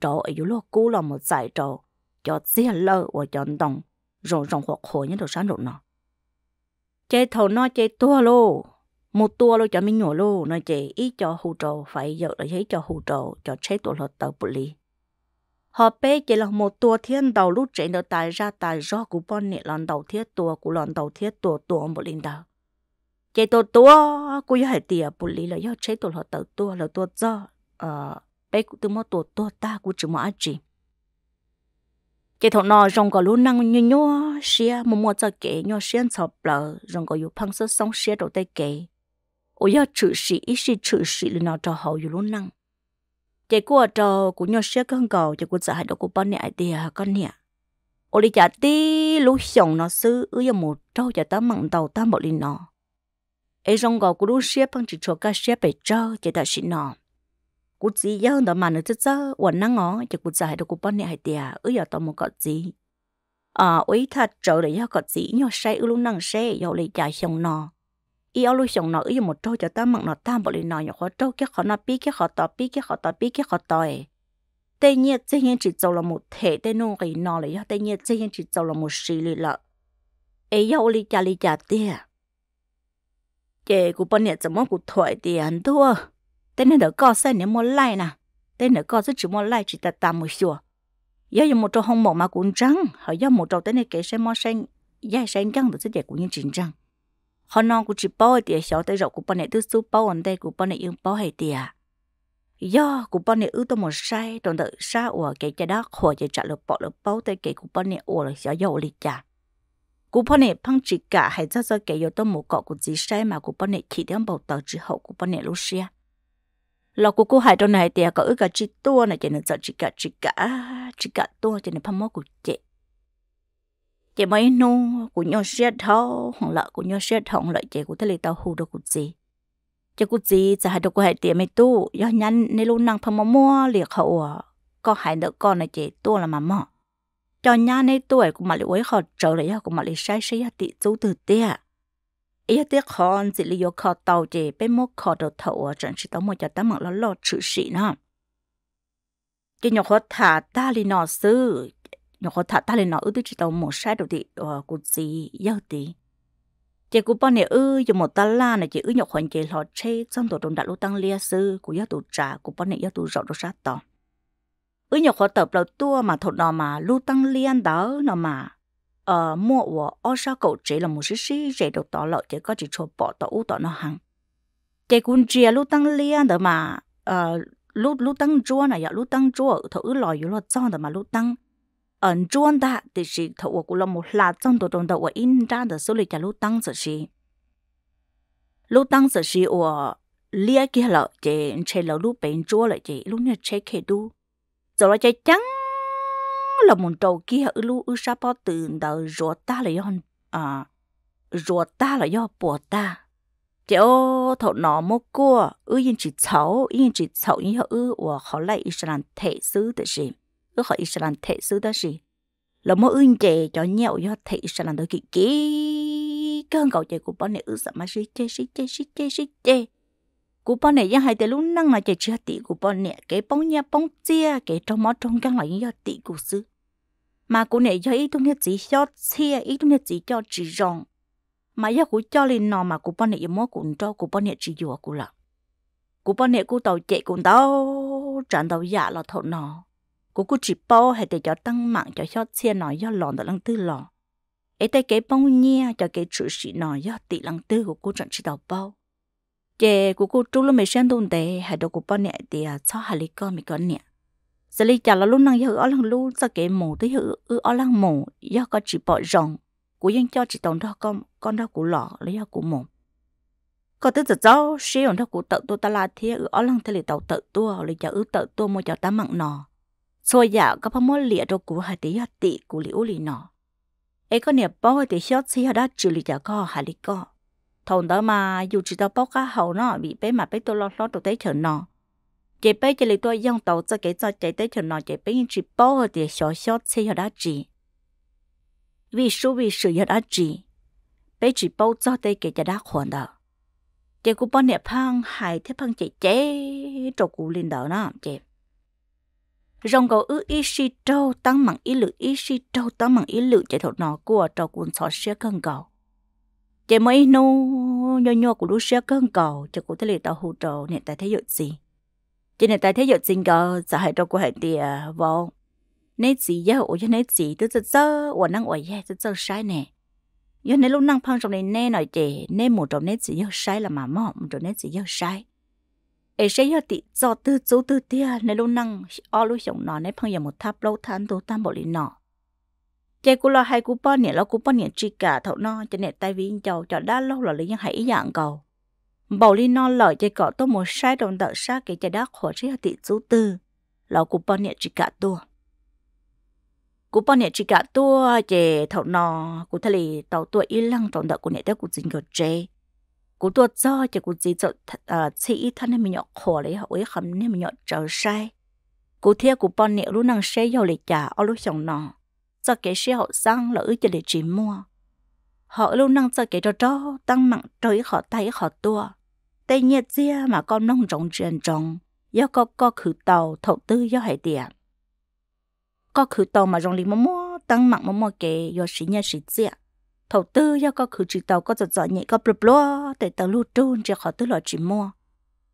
着有路孤了么在着叫自乐我叫动 rồi rồi hoặc hồi nhớ đồ sáng rồi nó chơi thầu nó chơi tua lô một tua lô cho mình nhỏ lô nó chơi ít cho hù trầu phải giờ là thấy cho hù trầu cho chế tổ lợt tờ bự họ bé chỉ là một tua thiên đầu lúc trẻ được tài ra tài do của bọn nệ lần đầu thiết tua của lần đầu thiết tua tua một lần đầu chế tổ tua yêu hay tiệt bù lì là do chế tổ họ tổ tua là tổ do ờ bé cũng từ mò tổ tua ta cũng chỉ mò chỉ chế thọ nọ rong có luôn năng như nhó xia mà mua cho kệ nhó xia chọc lợ rong có yêu phăng sơ sống xia đầu tay kệ ôi giờ chữ sĩ ít sĩ chữ sĩ là nó cho hậu yêu luôn năng chế của trò của nhó xia cơn cầu chế sợ giải đồ của bao nè thì con nè ôi đi chả tí lú xong nó sư ư giờ một trâu chả ta mặn tàu ta bỏ lên nó ấy rong gò cú đu xe bằng chỉ cho cá xe bể cho chỉ ta xin nọ cú gì giờ đó mà à, nó chết chết quần năng ngó chỉ cú giải được cú bón nè hai tiề ấy giờ tao một cọt gì à ấy thật trở để giờ cọt gì nhau say, ứ luôn năng say, giờ lấy giải xong nọ ý áo luôn xong nọ ấy giờ một trâu cho ta mặn nọ tam bỏ lên nọ nhau khó trâu cái khó nọ pi cái khó tọ pi cái khó tọ pi cái khó tọ ấy tây nhiên tây nhiên chỉ giàu là một thể tây nông gì nọ lấy giờ tây nhiên tây nhiên chỉ giàu là một sự lì lợ ấy giờ lấy trả lấy trả tiề chị của bọn nhẹ 怎么 của thoại tiền thua tên này đỡ có sen nếu mua lại nè tên này có rất chỉ mua lại chỉ đặt tạm một xùa giờ dùng một trâu hông mỏ mà cũng trắng họ giờ một chỗ tên này kể sen mua sen dài sen trắng được sẽ đẹp của những chuyện trắng họ non của chỉ bao tiền sau tới rồi của bọn nhẹ thứ số bao anh đây của bọn nhẹ yên bao hay tiền do của bọn nhẹ ưu tôi một sai đồng đợi xa ủa cái cái đó khỏi chỉ trả lời bỏ lời bao tới cái của bọn nhẹ ủa là sao dầu lịch trả cú bọn này phăng chỉ cả hay cho cho kẻ yếu tôi một cọ của chỉ sai mà cú bọn này chỉ đem bầu tàu chỉ hậu cú bọn này lúc xia lọ cú cú này thì có ước cả tua này chỉ nên cho chỉ cả chỉ cả chỉ cả tua chỉ nên phăng mốt của chị chị mấy nô của nhau xia thâu hồng lợ của nhau xia thâu lợi chị của thế này tàu hù đâu của chị chị của chị จะให้ đâu của hai tiền mấy tu do nhắn nên luôn năng phăng mốt mua liệt hậu à có hai đứa con này chị tua là mà mỏ cho nhà này tuổi của mà lý uế khó trở lại à, của mà lý sai sai à, tị chú từ tia à. ý tiếc khó chỉ lý do khó tàu chỉ bên mốt khó đầu thầu ở trận chỉ tàu một cho ta mặc lo lo chữ sĩ nó chỉ nhỏ khó thả ta lý nó sư nhỏ khó thả ta lý nó ư tôi chỉ tàu một sai đầu thì ờ, của gì giao tí chỉ của bọn này ư dùng một ta la này chỉ ư nhỏ khoản chỉ lo chê trong tổ đồng đại lũ tăng lia sư của giáo tổ trả của bọn này giáo tổ rộng đồ sát tòng ở nhà khó tập lâu tua mà thột nó mà lưu tăng liên đó nó mà ờ mua của ô sao cậu chỉ là một sĩ sĩ chế đồ tỏ lợi chế có chỉ cho bỏ tỏ u tỏ nó hằng chế cũng chia lưu tăng liên đó mà ờ lưu lưu tăng chua này giờ lưu tăng chua thọ ứ lòi yếu lo chọn đó mà lưu tăng ẩn ờ, chuan ta thì chỉ thọ của cũng là một là trong đồ trong đồ của in ra được số lịch cho lưu tăng sự gì lưu tăng sự gì của lia kia lợi chế chế lâu lưu bên chua lợi chế lưu này chế khe đu rồi lại chạy trắng là một trâu kia ư lu ư sa po từ đầu rùa ta là do à rùa ta là do bùa ta chị ô thọ nó mô cua ư yên chỉ cháu yên chỉ xấu như ư và họ lại Israel thể xứ tự gì ư họ Israel thể xứ đó gì là mô ư chè cho nhau do thể Israel đó kì kì cơn cầu chè của bọn này ư sợ mà sĩ chê sĩ chê sĩ chê chê cú bọn này giá hai tới lúc năng là chạy chưa tỷ cú bọn này cái bóng nhà bóng chia cái trong mắt trong căng lại như tỷ cú sư mà cú này do ít tu nhất chỉ cho chia ít tu nhất chỉ cho chỉ rong mà do cú cho lên nò mà cú bọn này mua cũng cho cú bọn này chỉ dùa cú là cú bọn này cú tàu chạy cũng tàu tràn tàu dạ là thọ nò cú cú chỉ bao hai để cho tăng mạng cho cho chia nò do lòn tàu lăng tư lò ấy tay cái bóng nhà cho cái chữ sĩ nò do tỷ lăng tư của cú chọn chỉ tàu bao chế của cô chú lúc mình sang thôn tệ hay đồ của bọn nè thì à, cho hà lý con mình con nè giờ lý chả là lúc năng giờ ở lăng lúc giờ cái mổ tới giờ ở lăng mổ giờ có chỉ bỏ rồng của dân cho chỉ tổng đó con con đó của lọ lấy giờ của mổ có tới giờ cháu xe ở đó của tự tôi ta là thế ở lăng thế lý tàu tự tôi lý chả ở tự tôi mua cho ta mặn nọ soi giờ có phải mua lịa đồ của hà tí hà tị của liễu lý nọ ấy con nè bao thì xót xí ở đã chỉ lý chả có hà lý thằng đó mà dù chỉ tao bóc cá hậu nó bị bé mà bé tôi lo lo tôi thấy chờ nó chị bé chỉ lấy tôi dòng tàu cho cái cho chạy tới chờ nó chị bé chỉ bó hơi thì xóa xóa xe hơi đã chị vì số vì sự hơi đã chị bé chỉ bó cho tới cái cho đã khoản đó chị cũng bao nẹp phăng hại thế phăng chị chế trò cũ lên đó nó chị rong cầu ư ý si trâu tăng mạng ý lự ý si trâu tăng mạng ý lự chạy thổ nó của trò cuốn xóa xe cân cầu chế mấy nô nho nho của lúc xe cơn cầu cho cụ thấy tao hỗ trợ nè tại thế giới gì cho nên tại thế giới gì cơ sợ hệ trong của hệ tiền vào nét gì giá ủa cho nét gì tôi sợ sợ ủa năng ủa giá tôi sợ sai nè giờ nè lúc năng phăng trong này nè nói chị nè một trong nét gì giờ sai là mà mỏ một trong nét gì giờ sai ấy sẽ giờ tị do tư chủ tư tia nên lúc năng ở lúc sống nó nè phăng giờ một tháp lâu tháng tu tam bộ lý nọ chế cú lo hay cú bò nè lo cú bò nè chỉ cả thấu no cho nè tay viên chầu cho đã lâu là lấy nhân hãy dạng cầu bầu li non lời chế cọ tôi một sai đồng đợi xa cái chế đã khổ chế hạt tị chú tư lo cú bò nè chỉ cả tua cú bò nè chỉ cả tua chế thấu no cú thay lì tàu tua y lăng trong đợi cú nè tới cú dính cầu chơi, cú tua do chế cú dính cho chỉ ờ, thân nên mình nhọ khổ lấy hậu ấy không nên mình nhọ trở sai cú thia cú bò nè lúc năng xe giàu lịch trả ở lúc chồng nọ cho cái xe họ sang lỡ cho để chỉ mua họ luôn năng cho cái đó đó tăng mặn trời họ thấy họ tua tây nhiệt chia mà con nông rộng truyền rộng do có có khử tàu thầu tư do hải tiền có khử tàu mà rộng lì mua mua tăng mặn mua mua kề do sĩ nhà sĩ chia thầu tư do có khử chỉ tàu có giọt giọt nhẹ có blu blu để tàu lưu trôn cho họ tư là chỉ mua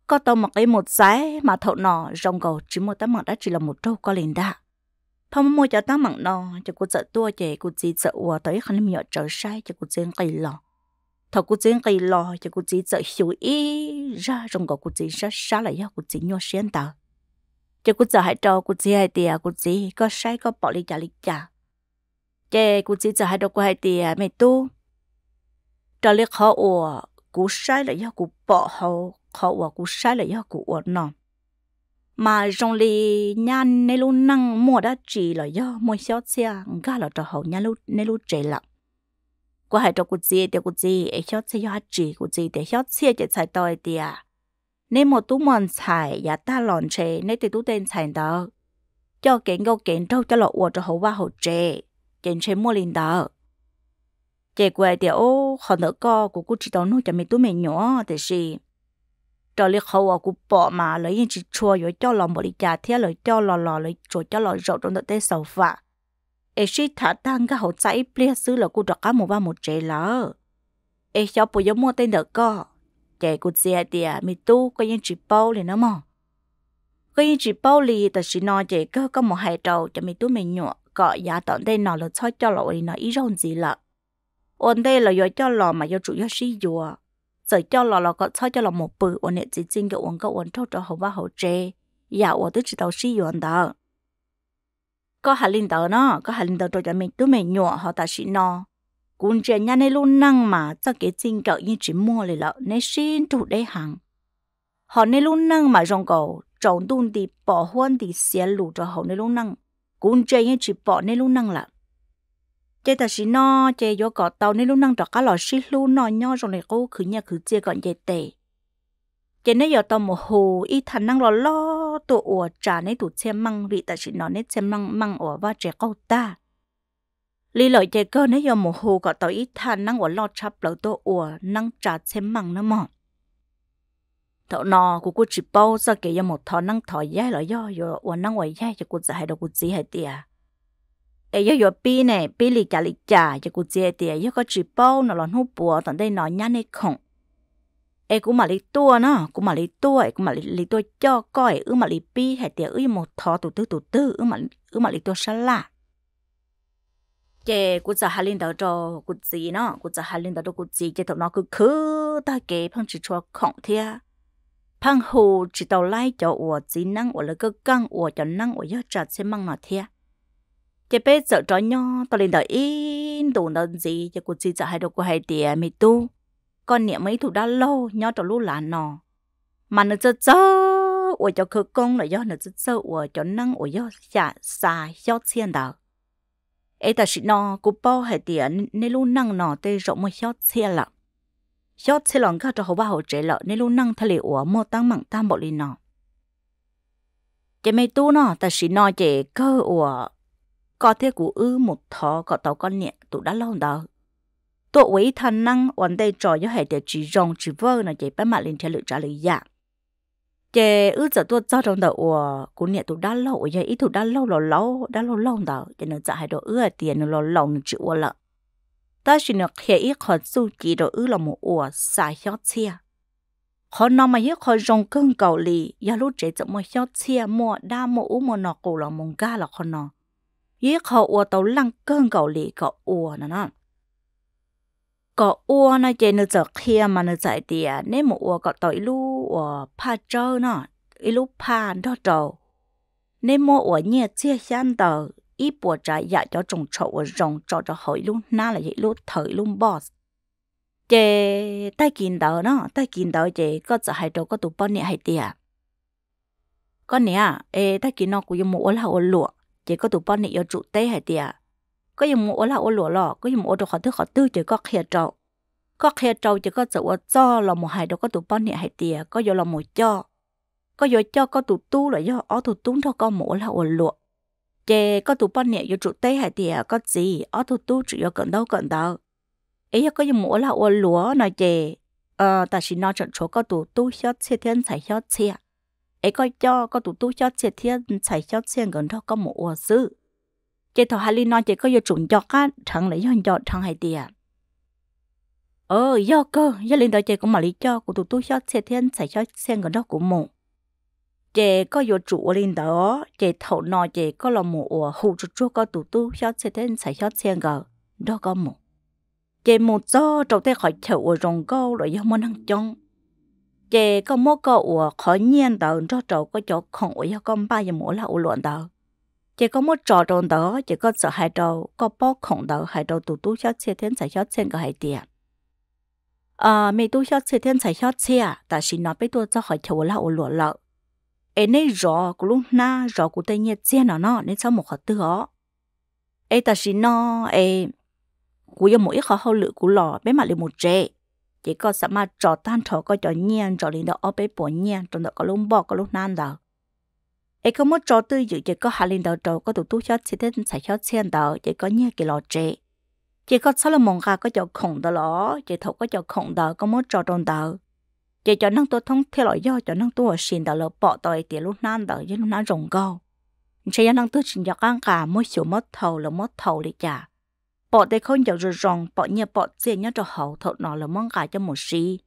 có tàu mặc cái một giấy mà thầu nọ rộng cầu chỉ mua tăng mặn đã chỉ là một trâu có liền đã thông mua cho tao mặn nọ cho cô sợ tua chè cô chỉ sợ ủa tới khăn miệng trở sai cho cô chiến kỳ lò thọ cô chiến kỳ lò cho cô chỉ sợ hiểu ý ra trong cổ cô chỉ sợ sát lại cho cô chỉ nhua xuyên tao cho cô sợ hãy trò, cô chỉ hai tia cô chỉ có sai có bỏ đi trả lịch trả chè cô chỉ sợ hãy đâu cô hai tia mày tu trả lý khó ủa cô sai lại cho cô bỏ hậu khó ủa cô sai lại cho cô uổng nọ mà trong lì nhan nay lu năng mua đã chỉ là do mua xéo xe gà là trò hậu nhan lu nay lu chạy lắm qua hai trò cụ gì để cụ gì ấy xéo xe do chỉ cụ gì để xéo xe để xài tôi đi à nên một tú mòn xài và dạ ta lòn chạy nên thì tú tên xài đó cho kiện gâu kiện đâu cho lọ uo trò hậu ba hậu chạy kiện trẻ mua liền đó chạy qua thì ô họ nữa co của cụ chỉ đó nuôi cho mình tú mình nhỏ thì gì trở lại khâu ở cũng bỏ mà lấy những chỉ chua rồi cho lò một đi chả thế rồi cho lò lò lấy rồi cho lò rậu trong đợt tê sầu phạ ấy chỉ thả tăng cái hậu trái bia xứ là cũng đọc cả một ba một chế lỡ ấy cho bùi giống mua tên đợt co chế cũng xe tiề mi tu có những chỉ bao liền nó mò có những chỉ bao lì ta chỉ nói chế cơ có một hai trâu cho mi tu mình nhọ gọi giá tận đây nó là cho cho lò đi nó ý rồng gì lợ ổn đây là do cho lò mà do chủ do sĩ dùa giờ cho lò lò có cho cho lò một bự ổn nhất chỉ chính cái ổn có ổn cho cho hậu ba hậu chê giờ ổn tới chỉ đầu sĩ ổn đó có hà linh đó nó có hà linh đó cho cho mình tụi mình nhỏ họ ta sĩ nó cũng chỉ nhà này luôn năng mà cho cái chính cậu như chỉ mua lại lợ nên xin trụ đây hàng họ này luôn năng mà trong cầu trong tuôn thì bỏ huân thì xé lụ cho họ này luôn năng cũng chơi như chỉ bỏ này luôn năng là chế ta xí nó chế vô cọ tàu nên lúc năng trọ cá lò xí lu nó nho rồi này cô khử nhà khử chia gọn dễ tệ chế nó giờ tàu một hồ y thằng năng lò lo tụ ủa trả nên tụ xe măng vị ta xí nó nên xe măng măng ủa và trẻ câu ta lý lợi chế cơ nếu giờ một hồ cọ tàu y thằng năng ủa lo chắp lỡ tụ ủa năng trả xe măng nữa mỏ thọ nọ của cô chỉ bao giờ kể giờ một thọ năng thọ dai lỡ do rồi ủa năng ủa dai cho cô giải đâu cô chỉ hay tiệt ấy yo yo bi nè bi lì chả lì chả cho cô chia tiền yo có chỉ bao nó lon hút bùa tận đây nó nhăn này không ấy cũng mà lì tua nó cũng mà lì tua ấy cũng mà lì lì tua cho coi ư mà lì bi hay tiệt, ư một thọ tụt tư tụt tư ư mà ư mà lì tua sao lạ chế cô giờ hà linh đầu cho cô gì nó cô giờ hà linh đầu cho cụ gì chế tụi nó cứ cứ ta kể phong chỉ cho không thia phang hồ chỉ tàu lại cho ủa chỉ năng ủa là cơ căng ủa cho năng ủa cho chặt sẽ mang nó thia chế bé sợ trói nho tao lên đợi in đủ nó gì cho cô chị sợ hai đồ của hai tía mày tu con niệm mấy thủ đã lâu nho cho lũ là nò mà nó chơi chơi ủa cho cơ công là do nó chơi chơi ủa cho năng ủa do xả xả do xiên đó ấy ta chỉ nò cô bao hai tía nên lũ năng nò tê rộng một do xiên lắm do xiên lòng cả cho họ ba họ trẻ lợ nên lũ năng thay lệ ủa mua tăng mặn tam bộ lên nò chế mày tu nò ta chỉ nò chế cơ ủa có thể cụ ư một thọ có tàu con nhẹ tụ đã lâu đó tụ quỹ thần năng ổn đây trò cho hệ để chỉ rong chỉ vơ là chỉ bắt mặt lên theo lựa trả lời dạ chế ư giờ tôi cho trong đầu của cụ nhẹ tụ đã lâu giờ ít tụ đã lâu lâu lâu đã lâu lâu đó cho nên dạ hai đồ ư tiền lâu lâu nên chịu ua lợ ta chỉ nó khi ít khó su chỉ đồ ư là một ủa xa hiếu xe họ nằm mà hết họ rong cơn cầu lì, giờ lúc trẻ chậm mà hiếu xe mua đa mua uống mua nọ cổ là mông ga là họ nói 一口我都浪更狗里狗窝了呢。狗窝呢，这呢在开嘛呢在的，那么我搞到一路我怕走呢，一路怕到走，那么我也接想到一波在也要种草我种，找着好一路拿了一路头一路 boss。这带见到呢，带见到这个在海州个都半年海的，个年啊，诶，带见到古有木我来我落。chỉ có tụ bọn này yêu trụ tế hay tiệt có dùng mua là ô lúa lọ có dùng mua đồ khó thứ khó tư chỉ có khía trâu có khía trâu chỉ có chỗ cho là một hai đồ có tụ bọn này hay tiệt có dùng là một cho có dùng cho có tụ tu là do ó tụ túng thôi có mua là ô lúa chỉ có tụ bọn này yêu trụ tế hay tiệt có gì ó tụ tu chỉ yêu cận đâu cận đâu ấy có dùng mua là ô lúa nói chè ờ ta chỉ nói chuyện chỗ có tụ tu hiếu chế thiên tài hiếu chế ấy coi cho có tụ tu cho chết thiên chạy cho thiên gần đó có một ổ sự chế thọ hà linh nói chế có vô chuẩn cho cá thằng lấy yon cho thằng hay tiệt ờ do cơ do linh đó chế cũng mà lý cho của tụ tu cho chết thiên chạy cho thiên gần đó của một chế có vô chủ linh đó chế thọ nói chế có là một ổ hụ chủ chủ có tụ tu cho chết thiên chạy cho thiên gần đó có một chế một do trong tê khỏi chậu ở rồng câu rồi do món ăn chong chế có một cái cậu khó nhiên đó cho cháu có cháu không cho con ba giờ mỗi là ở luận đó chỉ có một trò tròn đó chỉ có sợ hai đầu có bó không đó hai đầu tụ tú chót xe thiên sai chót xe có hai tiền à mấy tú chót xe thiên sai chót à, ta chỉ nói với tôi cho hỏi cháu là ổ lụa lợ ấy nay rõ của lúc na rõ của tây nhiệt xe nào nó nên sao một họ tự họ ấy ta chỉ nó ấy của giờ mỗi họ hậu lự của lọ bé mà lại một trẻ chỉ có sợ mà trò tan trò có trò nhiên trò linh đó ở bên bộ nhiên trò đó có lúc bỏ có lúc nan đó ấy có một trò tư dự chỉ có hạ linh đó trò có tụ tu cho chỉ đến sạch cho chen đó chỉ có nhiên cái lọ chế chỉ có sáu là mong ra có trò khổng đó lọ chỉ thấu có trò khổng đó có một trò trong đó chỉ cho năng tôi thông theo loại do cho năng tôi xin đó lọ bỏ tôi tiền lúc nan đó chứ lúc nan rồng gò chỉ năng tôi xin cho căng cả mỗi số mất thầu là mất thầu để trả bỏ để không giờ rồi rong bỏ nhẹ bỏ tiền nhớ cho hậu thọ nó là mong cả cho một xí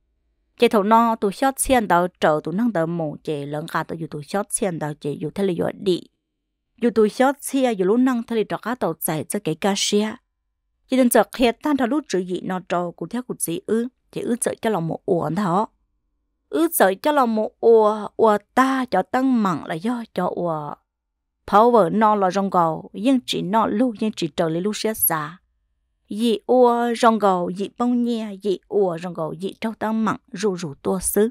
chế thọ nó tụ xót xiên đầu trở tụ năng đầu mù chế lớn cả tụ dù tụ xót xiên đầu chế dù thế là dọa đi dù tụ xót xia dù lúc năng thế là cho cá tàu chạy cho cái cá xia chỉ đừng sợ khét tan thọ lúc chữ gì nó trò cụ theo cụ gì ư chế ư sợ cho lòng một uổng thọ ư sợ cho lòng một uổng uổng ta cho tăng mặn là do cho uổng power nó là rong gò nhưng chỉ nó lúc nhưng chỉ trở lại lúc xia xa dị ua rong gầu dị bông nhia dị ua rong gầu dị trâu tăng mặn rù rù tua xứ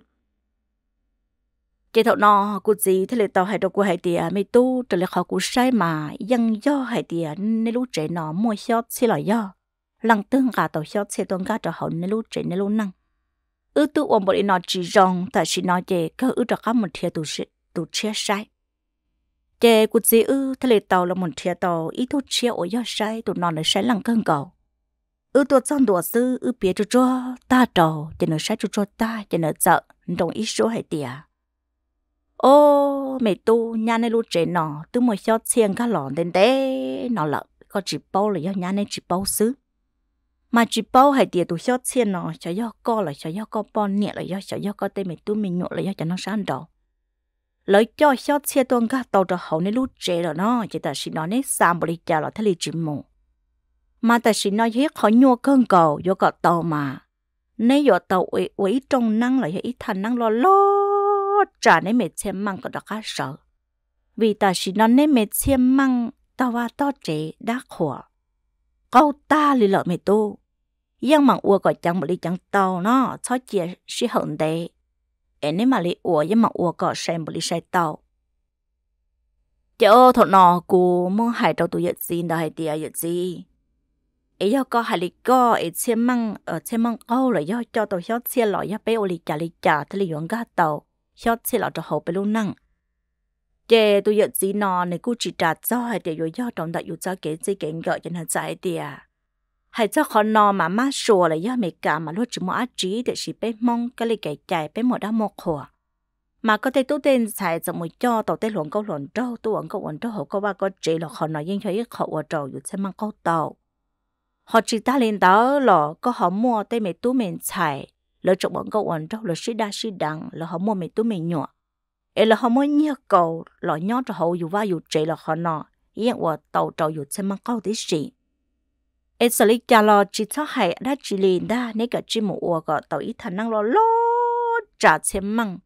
chế thọ nọ cụ gì thế là tàu hải đồ của hải địa mi tu trở lại khó cụ sai mà dân do hải địa nên lúc trẻ nọ mua xót xí lò do lăng tương gà tàu xót xe tuần cả trở hậu nên lúc trẻ nên lúc năng ư tu ôm bộ nó chỉ rong tại chỉ nó về cơ ư trở cả một thiệt tụ sĩ tụ chia sai chế cụ gì ư thế là tàu là một thiệt tàu ít thu chia ổ do sai tụ nọ là sai lăng cơn cầu ư tua trong đùa sư ư bia cho cho ta trầu cho nó sát cho cho ta cho nó sợ đồng ý số hay tiệt ô mẹ tu nhà này lúc trẻ nọ tôi mới cho tiền cá lòn đến thế nó lợ có chỉ bao là do nhà này chỉ bao xứ mà chỉ bao hay tiệt tôi cho tiền nọ cho do co là cho do co bon nhẹ là do cho do co tên mẹ tu mình nhộn là do cho nó sáng đầu lấy cho cho tiền tuần cá tàu cho hậu này lúc trẻ rồi nó chỉ ta xin nó này sang bồi cha là thế là chỉ mù mà ta sĩ nói hết khỏi nhua cơn cầu vô cọ tàu mà nếu vô tàu ủy ủy trong năng là ít thành năng lo lo trả nên mệt xem măng có đặc sợ vì ta sĩ nói nên mệt xem măng tàu và tao trẻ đã khổ câu ta lì lợ mệt tu nhưng mà ua gọi chẳng mà lì chẳng tàu nó cho chia sĩ hận đề em nếu mà lì ua nhưng mà ua gọi xem mà lì sai tàu chứ thọ nọ cô muốn hại trâu tụi giật gì đâu hay tiệt giật gì ấy do có hai lý có ấy chia măng ở chia măng ô là do cho tàu hiếu chia lọ do bé ô lý trả lý trả thì lý yong ga tàu hiếu chia lọ cho hậu bé luôn năng chế tôi nhận gì nọ này cũng chỉ trả cho hai để rồi do trong đại yêu cho cái gì cái gọi cho nó giải đi hai cho khó nọ mà má sủa là do mẹ cả mà lúc chỉ mua ác trí để chỉ bé mong cái lý cái chạy bé một đau một khổ mà có thể tôi tên xài cho một cho tàu tên luận câu luận trâu tôi luận câu luận trâu hậu có ba có chế, là khó nọ nhưng thấy khó ở trâu yếu chia măng câu tàu họ chỉ ta lên đó là có họ mua tay mẹ tú mình xài lỡ trong bọn cậu ổn đâu là sĩ đa sĩ đặng là họ mua mẹ tú mình nhỏ ê là họ mới nhớ cầu là nhớ cho họ dù va dù trị là họ nọ yên và tàu tàu dù xem mang câu tí gì, ấy xử lý cha lo chỉ cho hay đã chỉ lên đã nếu cả chỉ một ủa cả tàu ít thằng năng lo lo trả xem măng,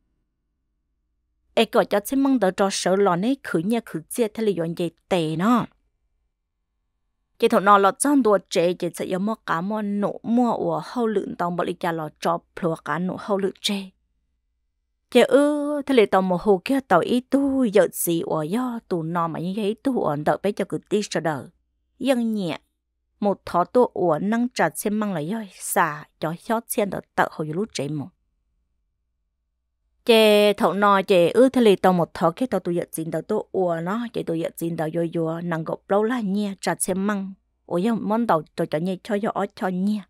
ấy gọi cho xem măng đỡ cho sợ lo nấy khử nhà khử chia thay là dọn dẹp tệ nó chỉ thằng nó lọt trong đồ chế chỉ sẽ yếm mua cá mua nổ mua của hậu lượng tàu bò lịch lọt cho plua cá nổ hậu lượng chế chỉ ư thế là tàu một hồ kia tàu ít tu giờ gì của do tụ nó mà như thế tu ổn đợi bây giờ cứ đi sợ đợi yên nhẹ một thọ tu ổn năng trả xem mang lại do xả cho cho xem đợi tàu hồi lúc chế một chế thấu nọ chế ư thề lì tao một thọ cái tao tụi giật dính tao tụi ủa nó chế tụi giật dính tao yo yo nàng gộp lâu la nhia chặt xem măng ủa yo món tàu tụi cho nhia cho yo cho nhia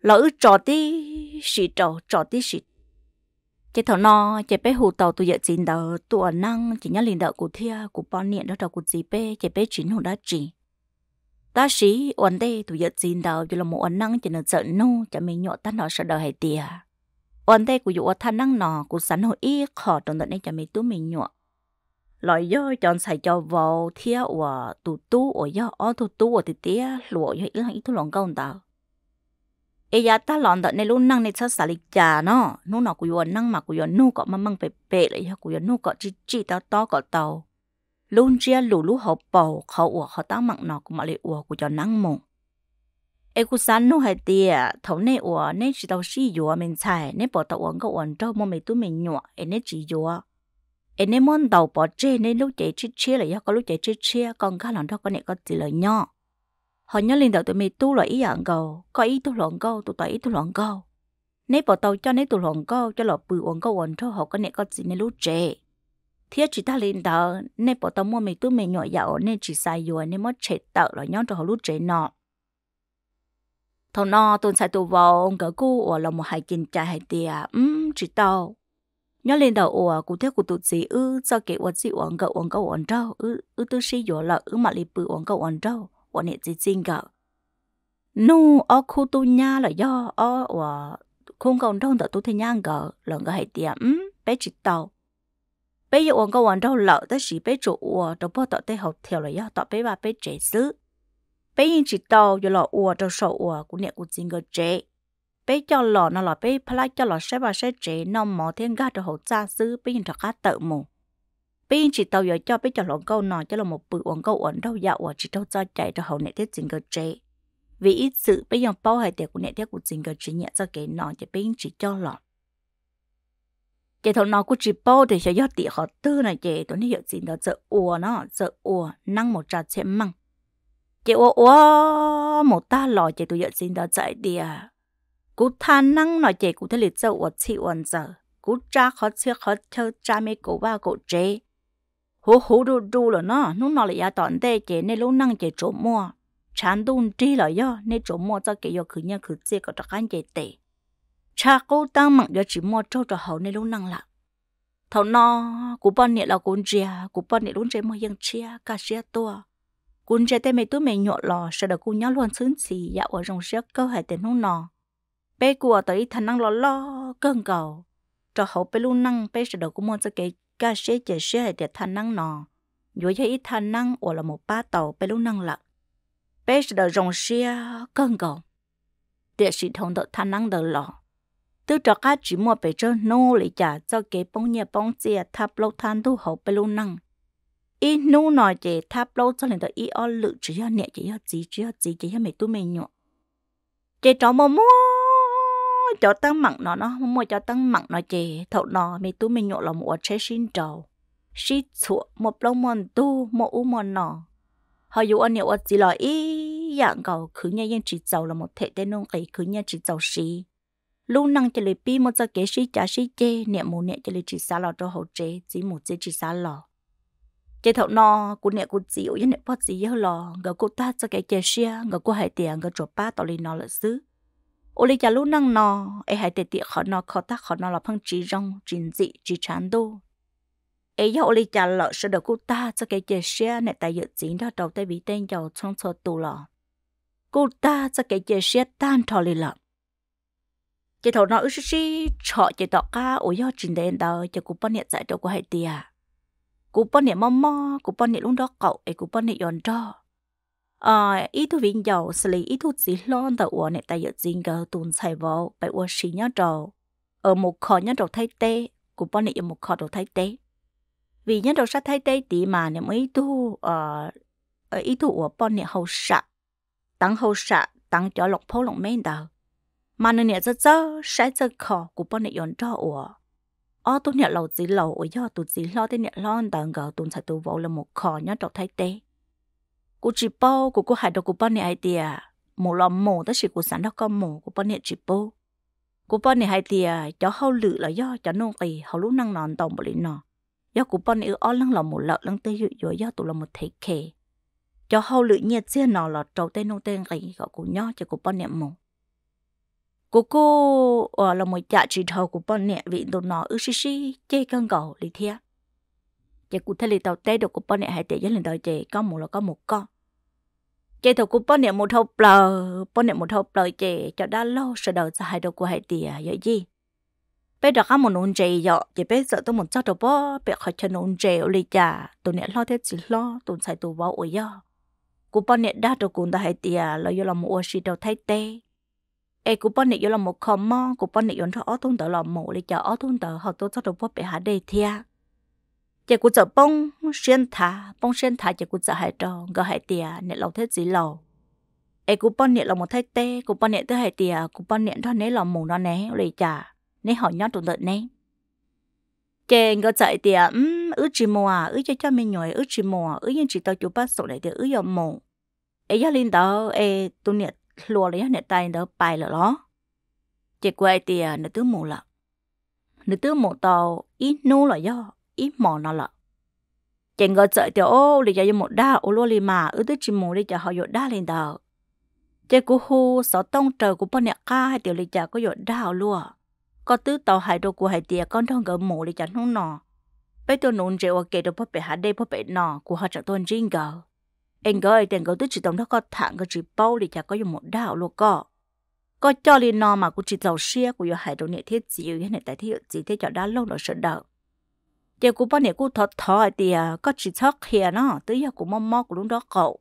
lỡ ư trò tí xì trò trò tí xì chế thấu nọ chế bé hù tàu tụi giật dính tao tụi năng chỉ nhá liền đạo cụ thia cụ bọn niệm đó tàu cụ gì bé chế bé chín hồ đã chỉ ta sĩ ổn đây tụi giật dính tao cho là một ổn năng chỉ là giận nô cho mình nhọ ta nó sợ đời hay tiệt อนได้กูอยู่ว่าท่านนั่งนอกูสันหัวอีขอตรงนั้นจะไม่ตู้ไม่หัวลอยย่อจอนใส่จอวอเที่ยวว่าตู้ตู้อ๋อย่ออ้อตู้ตู้อ๋อติดเตี้ยหลัวย่ออีหลังอีทุหลงก้าวตาวเอียตาหลอนตในรุ่นนั่งในชั้นสาลิจาเนาะนู่นนอกูยนนั่งมา กูยนนู่ก็มั่งมั่งเปเปะเลยฮะกูยนนู่ก็จีจีต้าต้อก็เต้าลุ่นเจียหลู่ลู่เขาเป่าเขาอวเขาตั้งมั่งนอกูมาเลยอวกูจะนั่งมง ai cũng sáng nô hay tiệt thấu nay ủa chỉ tao xí dùa mình xài nay bỏ tao uống cái uống trâu mà mình tụi nhọ ai nay chỉ dùa ai nay món tàu bỏ chê nay lúc chạy chết chia là do có lúc chạy chết chia còn cá lòng đó con này có gì là nhọ họ nhớ lên đầu tụi mình tu là ý dạng cầu có ý tu loạn tụi tao ý tu loạn câu nay bỏ tàu cho nay tu loạn câu cho lọ bự uống cái uống trâu họ con này có gì nay lúc chạy thiết ta lên đầu nay bỏ tàu mua mình tụi nhọ dạo nay chỉ xài dùa nay mất chạy tợ là nhọ cho họ lúc chạy nọ thằng nó tôn sai tụ vào ông cỡ cu ở lòng một hai kinh trai hai tia ừm chỉ tao nhớ lên đầu ở cụ thế cụ tụt gì ư do kể uẩn gì uẩn cậu uẩn cậu uẩn trâu ư ư tư sĩ dỗ là ư mà lì bự uẩn cậu uẩn trâu uẩn hết gì xin cậu nu ở khu tu nha là do ở ở không còn đâu tờ tu thế nhang cậu lần cái hai tia ừm bé chỉ tao bây giờ uẩn cậu uẩn trâu lợ tới sĩ bé chủ uẩn trong bao tọt tê học theo là do tọt bé ba bé trẻ xứ bây yên chỉ tàu giờ lọ ua trong sổ ua cũng nhẹ cũng chính cơ chế bây cho lọ nó lọ bé phải cho lọ sẽ bà sẽ chế nó mỏ thiên ga cho hậu cha xứ bây yên cho cá tự mù bây yên chỉ tàu giờ cho bây cho lọ câu nọ cho lọ một bự uống câu uống đâu dạ uống chỉ đâu cho chạy cho hậu nhẹ thế chính cơ chế vì ít sự bây giờ bao hai tiệc của nhẹ thế của chính cơ chế nhẹ cho cái nọ cho bây yên chỉ cho lọ cái thằng nó cũng chỉ bao thì sẽ do tiệc họ tư này chế tôi nói hiểu gì đó sợ ua nó sợ ua năng một trà chém măng chị ô ô một ta lò chị tôi giờ xin đó chạy đi à cú than năng nói chị cú thấy lịch sâu ở chị ổn giờ cú cha khó chưa khó chơi cha mấy cú ba cú chế hú hú đu đu là nó nó nó là ya đây, chị nên lúc năng chị trộm mua chán đun chi là yo nên trộm mua cho cái yo cứ nhớ cứ chị có cho anh chị tệ cha cô tăng mặn giờ chỉ mua cho cho hậu nên lúc năng là, thằng nó cú bọn nè là cú chia cú bọn nè lúc chơi mua yên chia cả chia tua cún trẻ tên mày tú mày nhọ lò sợ được cô nhó luôn sướng xì dạ ở rồng rớt cơ hệ tên hông nò. bé của tới thằng năng lò lo cơn cầu cho hậu bé luôn năng bé sợ được cô muốn cho cái ca sẽ chạy sẽ hệ để thằng năng nò. dù cho ít thằng năng ở là một ba tàu bé luôn năng lặng bé sợ được rồng xe cơn cầu để sĩ thông được thằng năng được lò tôi cho các chỉ mua bé cho nô lại trả cho cái bông nhẹ bông chia tháp lâu than thu hậu bé luôn năng ý nu nói chị tháp lâu cho nên đó ý ở lự chỉ cho nhẹ chỉ cho gì chỉ cho gì chỉ cho mày tu mày nhọ chị chó mò mua cho tăng mặn nó nó mua cho tăng mặn nó chị thậu nó mày tu mày nhọ là một chế xin trầu xí chua một lâu mòn tu một u mòn nọ họ dù anh nhiều chỉ là ý dạng cầu cứ nhẹ yên chỉ giàu là một thể tên nông ấy cứ nhẹ chỉ giàu xí lúc năng chỉ lấy pi một giờ kế sĩ trả sĩ chê niệm mù niệm chỉ lấy chỉ xa lò cho hậu chế chỉ mù chế chỉ xa lò chế thầu no của nè của chịu với nè bớt gì hơn lò ngờ cô ta cho cái chè xe ngờ cô hải tiền ngờ chụp ba tao lên nó là xứ ô lý cha lúc năng no ấy hải tiền tiền khó no khó ta khó no là phăng chỉ rong chỉ dị chỉ chán đô ấy giờ ô lý cha lợ sẽ được cô ta cho cái chè xe nè tại dự chính đó đầu tay bị tên giàu trong số tù lò cô ta cho cái chè xe tan thò lì lợn chế thọ nó ước gì chọn chế tọ ca ô do trình đến đó cho cô bắt nhận giải cho cô hải tiền cú bọn nè mò mò cú bọn nè lúc đó cậu ấy cú bọn nè yon cho à ít thu vinh giàu xử lý ít thu gì lon tàu uo nè tài giờ gì gờ tuôn xài vào bài uo xí nhá trò ở một khó nhá trò thay tê cú bọn nè ở một khó trò thay tê vì nhá trò sát thay tê tí mà này mới thu ờ ở ít thu uo bọn nè hậu sạ tăng hậu sạ tăng cho lộc phô lộc men tàu mà nè này rất rất sẽ rất khó cú bọn nè yon trò uo ô tôi nhận lầu chỉ lầu ở do tôi chỉ lo thế nhận lo anh tàng gạo tôi sẽ tôi vỗ là một khó nhá trọc thay tê cô chỉ bao cô cô hại đồ cô bao này ai tiề à? mồ lò mồ tất chỉ cô sẵn đó con mồ cô bao này chỉ bao cô bao này hai tiề à, cho hậu lự là do cho nông kỳ hậu lúc năng nòn tòng bởi nọ do cô bao này ở lăng lò một lợ lăng tê dụ dụ do tôi là một thầy kề cho hậu lự nhiệt xe nọ là trâu tê nông tê kỳ gọi cô nhó cho cô bao này mồ cô cô ở ờ, là một chả chỉ thầu của bọn nè vì đồ nó ư xí xí chê cân gầu lý thia chê cụ thể lý tàu tê đồ của bọn nè hãy tệ dân lên đời chê có một là có một con chê thầu của bọn nè một thầu bờ bọn nè một thầu bờ chê cho đã lâu sợ đầu ra hai đồ của hai tìa giờ gì bây giờ có một nôn chê dọ chê bây giờ tôi muốn cho đồ bó bây khỏi cho nôn chê ở lý chả tôi nè lo thế chỉ lo tôi xài tôi vào ở dọ cụ bọn nè đã đồ cũng đã hai tìa là do là một ô đầu thay tê ai cũng bọn này là một khó mò cũng bọn này yêu thọ ở thôn tờ là mổ để chờ ở thôn tờ họ tôi cho được bóp bị hạ đề thia chỉ cũng sợ bông xuyên thả bông xuyên thả chỉ cũng sợ hại trò gỡ hại tiề nè lâu thế gì lâu ai cũng bọn này là một thái tê cũng bọn này tới hại tiề cũng bọn này thôi nấy là mổ nó nè để chả nấy họ nhót tụt tợn nè chè ngỡ sợ tiề ừm ứ chỉ mồ à ứ cho cho mình nhồi ứ chỉ mồ à ứ nhưng chỉ tao chú bác sổ này thì ứ giờ mổ ai gia linh đó, ai tụi nhận lùa lấy nè tay đỡ bài lỡ đó chị quay tìa nửa tứ mù lợ nửa tứ mù tàu ít nô lợ do ít mò nó lợ chị ngờ sợ tiểu ô lì cho một đa ô lô lì mà ư tứ chỉ mù đi cho họ dột đa lên đầu chị cú hu sáu tông trời của bọn nè ca hay tiểu lì cho có dột đa ô lùa có tứ tàu hải đồ của hải tìa con thong gỡ mù lì cho nó nọ bây tôi nôn rượu kê đồ bố bể hạ đây bố bể nọ của họ trở tôn riêng gỡ anh gọi tên gọi tôi chỉ tổng đó có thẳng cái chỉ bao thì chả có dùng một đạo luôn có có cho li nó mà cũng chỉ giàu xia của yêu hải đồ nệ thiết gì cái này tại thiết gì thế cho đã lâu nó sợ đỡ Giờ cũng bao này cũng thọ thọ thì à, có chỉ thắc kia nó tới giờ cũng mong mong của lúc đó cậu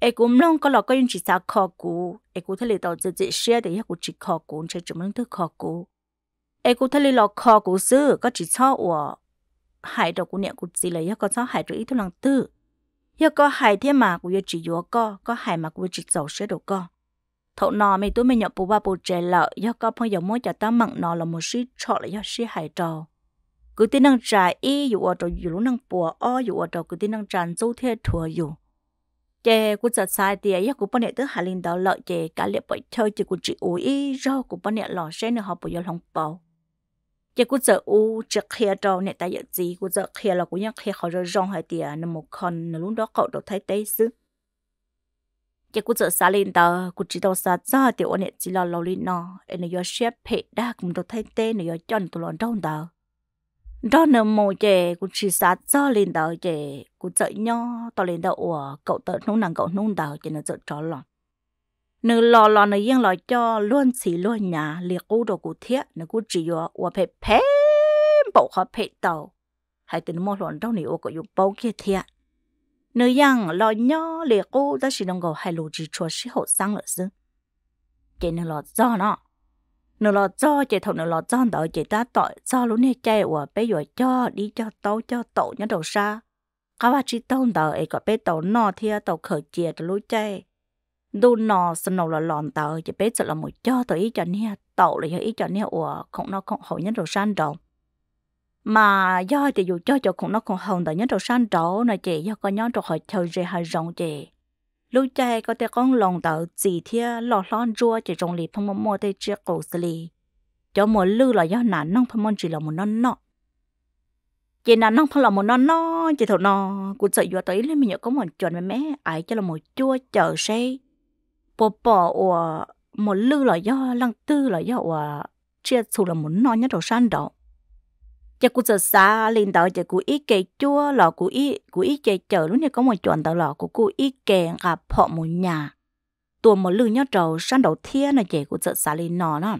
ai cũng nông có lọ có những chỉ sao khó cũ ai cũng thấy tàu chỉ chỉ xia thì giờ cũng chỉ khó cũ chỉ chỉ muốn thứ khó cũ ai cũng thấy lọ khó cũ xưa có chỉ cho của hải đồ của này, cũng gì là giờ có cho hải đồ ít thứ lần tư 要 có hai thế mà của yêu chỉ yêu có có hai mà của chỉ giàu sẽ được có thọ nọ mình tôi mình nhập bùa bùa bù trẻ lợ yêu có phong dầu mỗi cho ta mặn nọ là một sĩ chọ là yêu sĩ hai trò cứ tin năng trả y dụ ở trò dụ lúc năng bùa o dụ ở trò cứ tin năng tràn dâu thế thừa dụ chè cũng giật sai tiền yêu cũng bao nhiêu thứ hà linh đó lợ chè cả liệu bởi chơi chỉ cũng chỉ uý rau cũng bao nhiêu lò xe nữa họ bùi yêu lòng bầu giờ cô giờ u chắc kia trâu này tại giờ gì cô giờ kia là cô nhắc kia khỏi rồi rong hai tiệt, nằm một con lúc đó cậu đâu thấy tây xứ giờ cô giờ xa lên tờ cô chỉ đâu xa ra thì ôn này chỉ là lâu lên nó em này xếp phe đa cũng đâu thấy tê này do chân tụi lon đâu tờ đó nằm mồ chè cô chỉ xa ra lên tờ chè cô giờ nhau tao lên tờ ủa cậu tờ nung nàng cậu nung tờ chè nó giờ trò lòng nữ lò lò nữ yên lò cho luôn xì luôn nhà liệt cú đồ cụ thiết nữ cú chỉ yo và phải phê bộ họ phê tàu hay từ mua lon đâu nữ có yêu bao kia thiết nữ yên lò nhỏ liệt cú ta chỉ đồng gầu hai lù chỉ chua sĩ hộ sang lợi sư chị nữ lò do nó nữ lò do chị thầu nữ lò do đó chế ta tội do luôn nè chạy và bây giờ cho đi cho tàu cho tàu nhá đầu xa các bạn chỉ tàu đỡ ấy có bé tàu nọ thì tàu khởi chia từ lối chạy ดูนอสนุกละหลอนเตอจะเป็ดจะละหมดจ้อตัวอีจอเนี่ยเต่าเลยอีจอเนี่ยอัวของนอของหอยยันโดชันดองมาย่อจะอยู่จ้อจะของนอของหอยแต่ยันโดชันดองนะเจย่อก็ย้อนตัวหอยเชยเจหายรองเจลูกใจก็แต่ก้องลองเตอจีเทียหล่อร้อนรัวจะจงหลีพมมัวได้เจียกูสลีจะหมดลือละย่อหนานน้องพมอนจีละหมดนอนเนาะ chị nà nong phong là một non non chị thầu nò cụ sợ vừa tới lên mình nhớ có một chuẩn với mẹ ai cho là một chua chờ xe bỏ bỏ của một lư là do lăng tư là do của chia sổ là muốn nói nhất đầu san đó chắc cũng sợ xa lên đó chắc cũng ít kể chua lọ cũng ít cũng ít chạy chờ lúc này có một chuyện đó lọ cũng cũng ít kể gặp họ một nhà tua một lư nhớ trầu san đầu thiên là chắc cũng sợ xa lên nó đó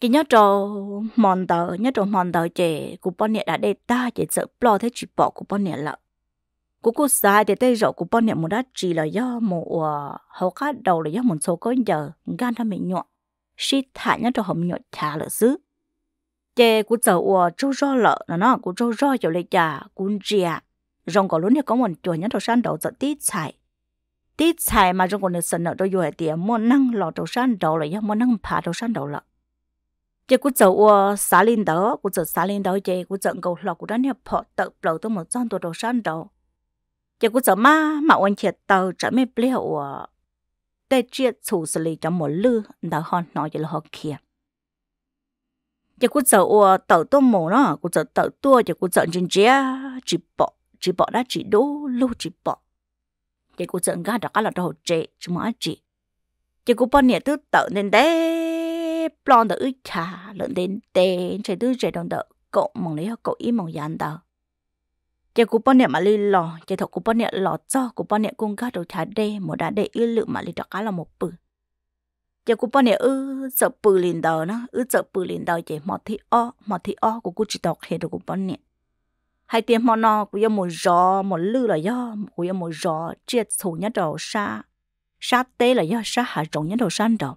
cái nhớ trầu mòn tờ nhớ trầu mòn tờ chị cũng bao nhiêu đã để ta chị sợ lo thế chị bỏ cũng bao nhiêu lợ cú cú sai để tay rồi của bọn niệm một đắt chỉ là do một ờ, hậu cá đầu là do một số có giờ gan tham mình nhọn xí thả nhá cho hầm nhọn thả là xứ chê của giờ ủa châu ro lợ là nó của châu ro cho lấy trà cú chia rong có lớn thì có một chuột nhá cho san đầu giật tít xài tít xài mà rong còn được sân nợ đâu rồi tiền mua năng lọ đầu san đầu là do mua năng phá đầu san đầu lợ chế của chậu ô ờ, xá lên đó của chậu xá lên đó chế của chậu cầu lọ của đó nè phọ tự lầu tôi một trăm tuổi đầu san đầu giờ cũng sợ má mà anh chị tàu trở mê bê hậu ờ, tê chia chủ xử lý cho một lư đã họ nói cho là họ kia giờ cũng sợ ủa tàu tô mồ nó cũng sợ tàu tua giờ cũng sợ chân chia chỉ bỏ chỉ bỏ đã chỉ đố lu chỉ bỏ giờ cũng sợ ga đó là đồ chế chứ mà chị giờ cũng bao nhiêu thứ tàu nên đấy plon đã ức trà lợn đến tên trời thứ trời đồng đỡ cậu mong lấy cậu ý mong dán đâu chị cú bọn nè mà li lò chị thọ cú bọn nè lò cho cú bọn nè cung cá đầu trái đê một đã để ư lự mà li cho cá là một bự chị cú bọn nè ư sợ bự liền đầu nó ư sợ bự liền đầu chị mọt thì o mọt thì o của cô chỉ đọc hết được cú bọn nè hai tiếng mò nó cũng yêu một gió một lư là do cũng yêu một gió chết thủ nhất đầu sa sa tê là do sa hạ rộng nhất đầu san đầu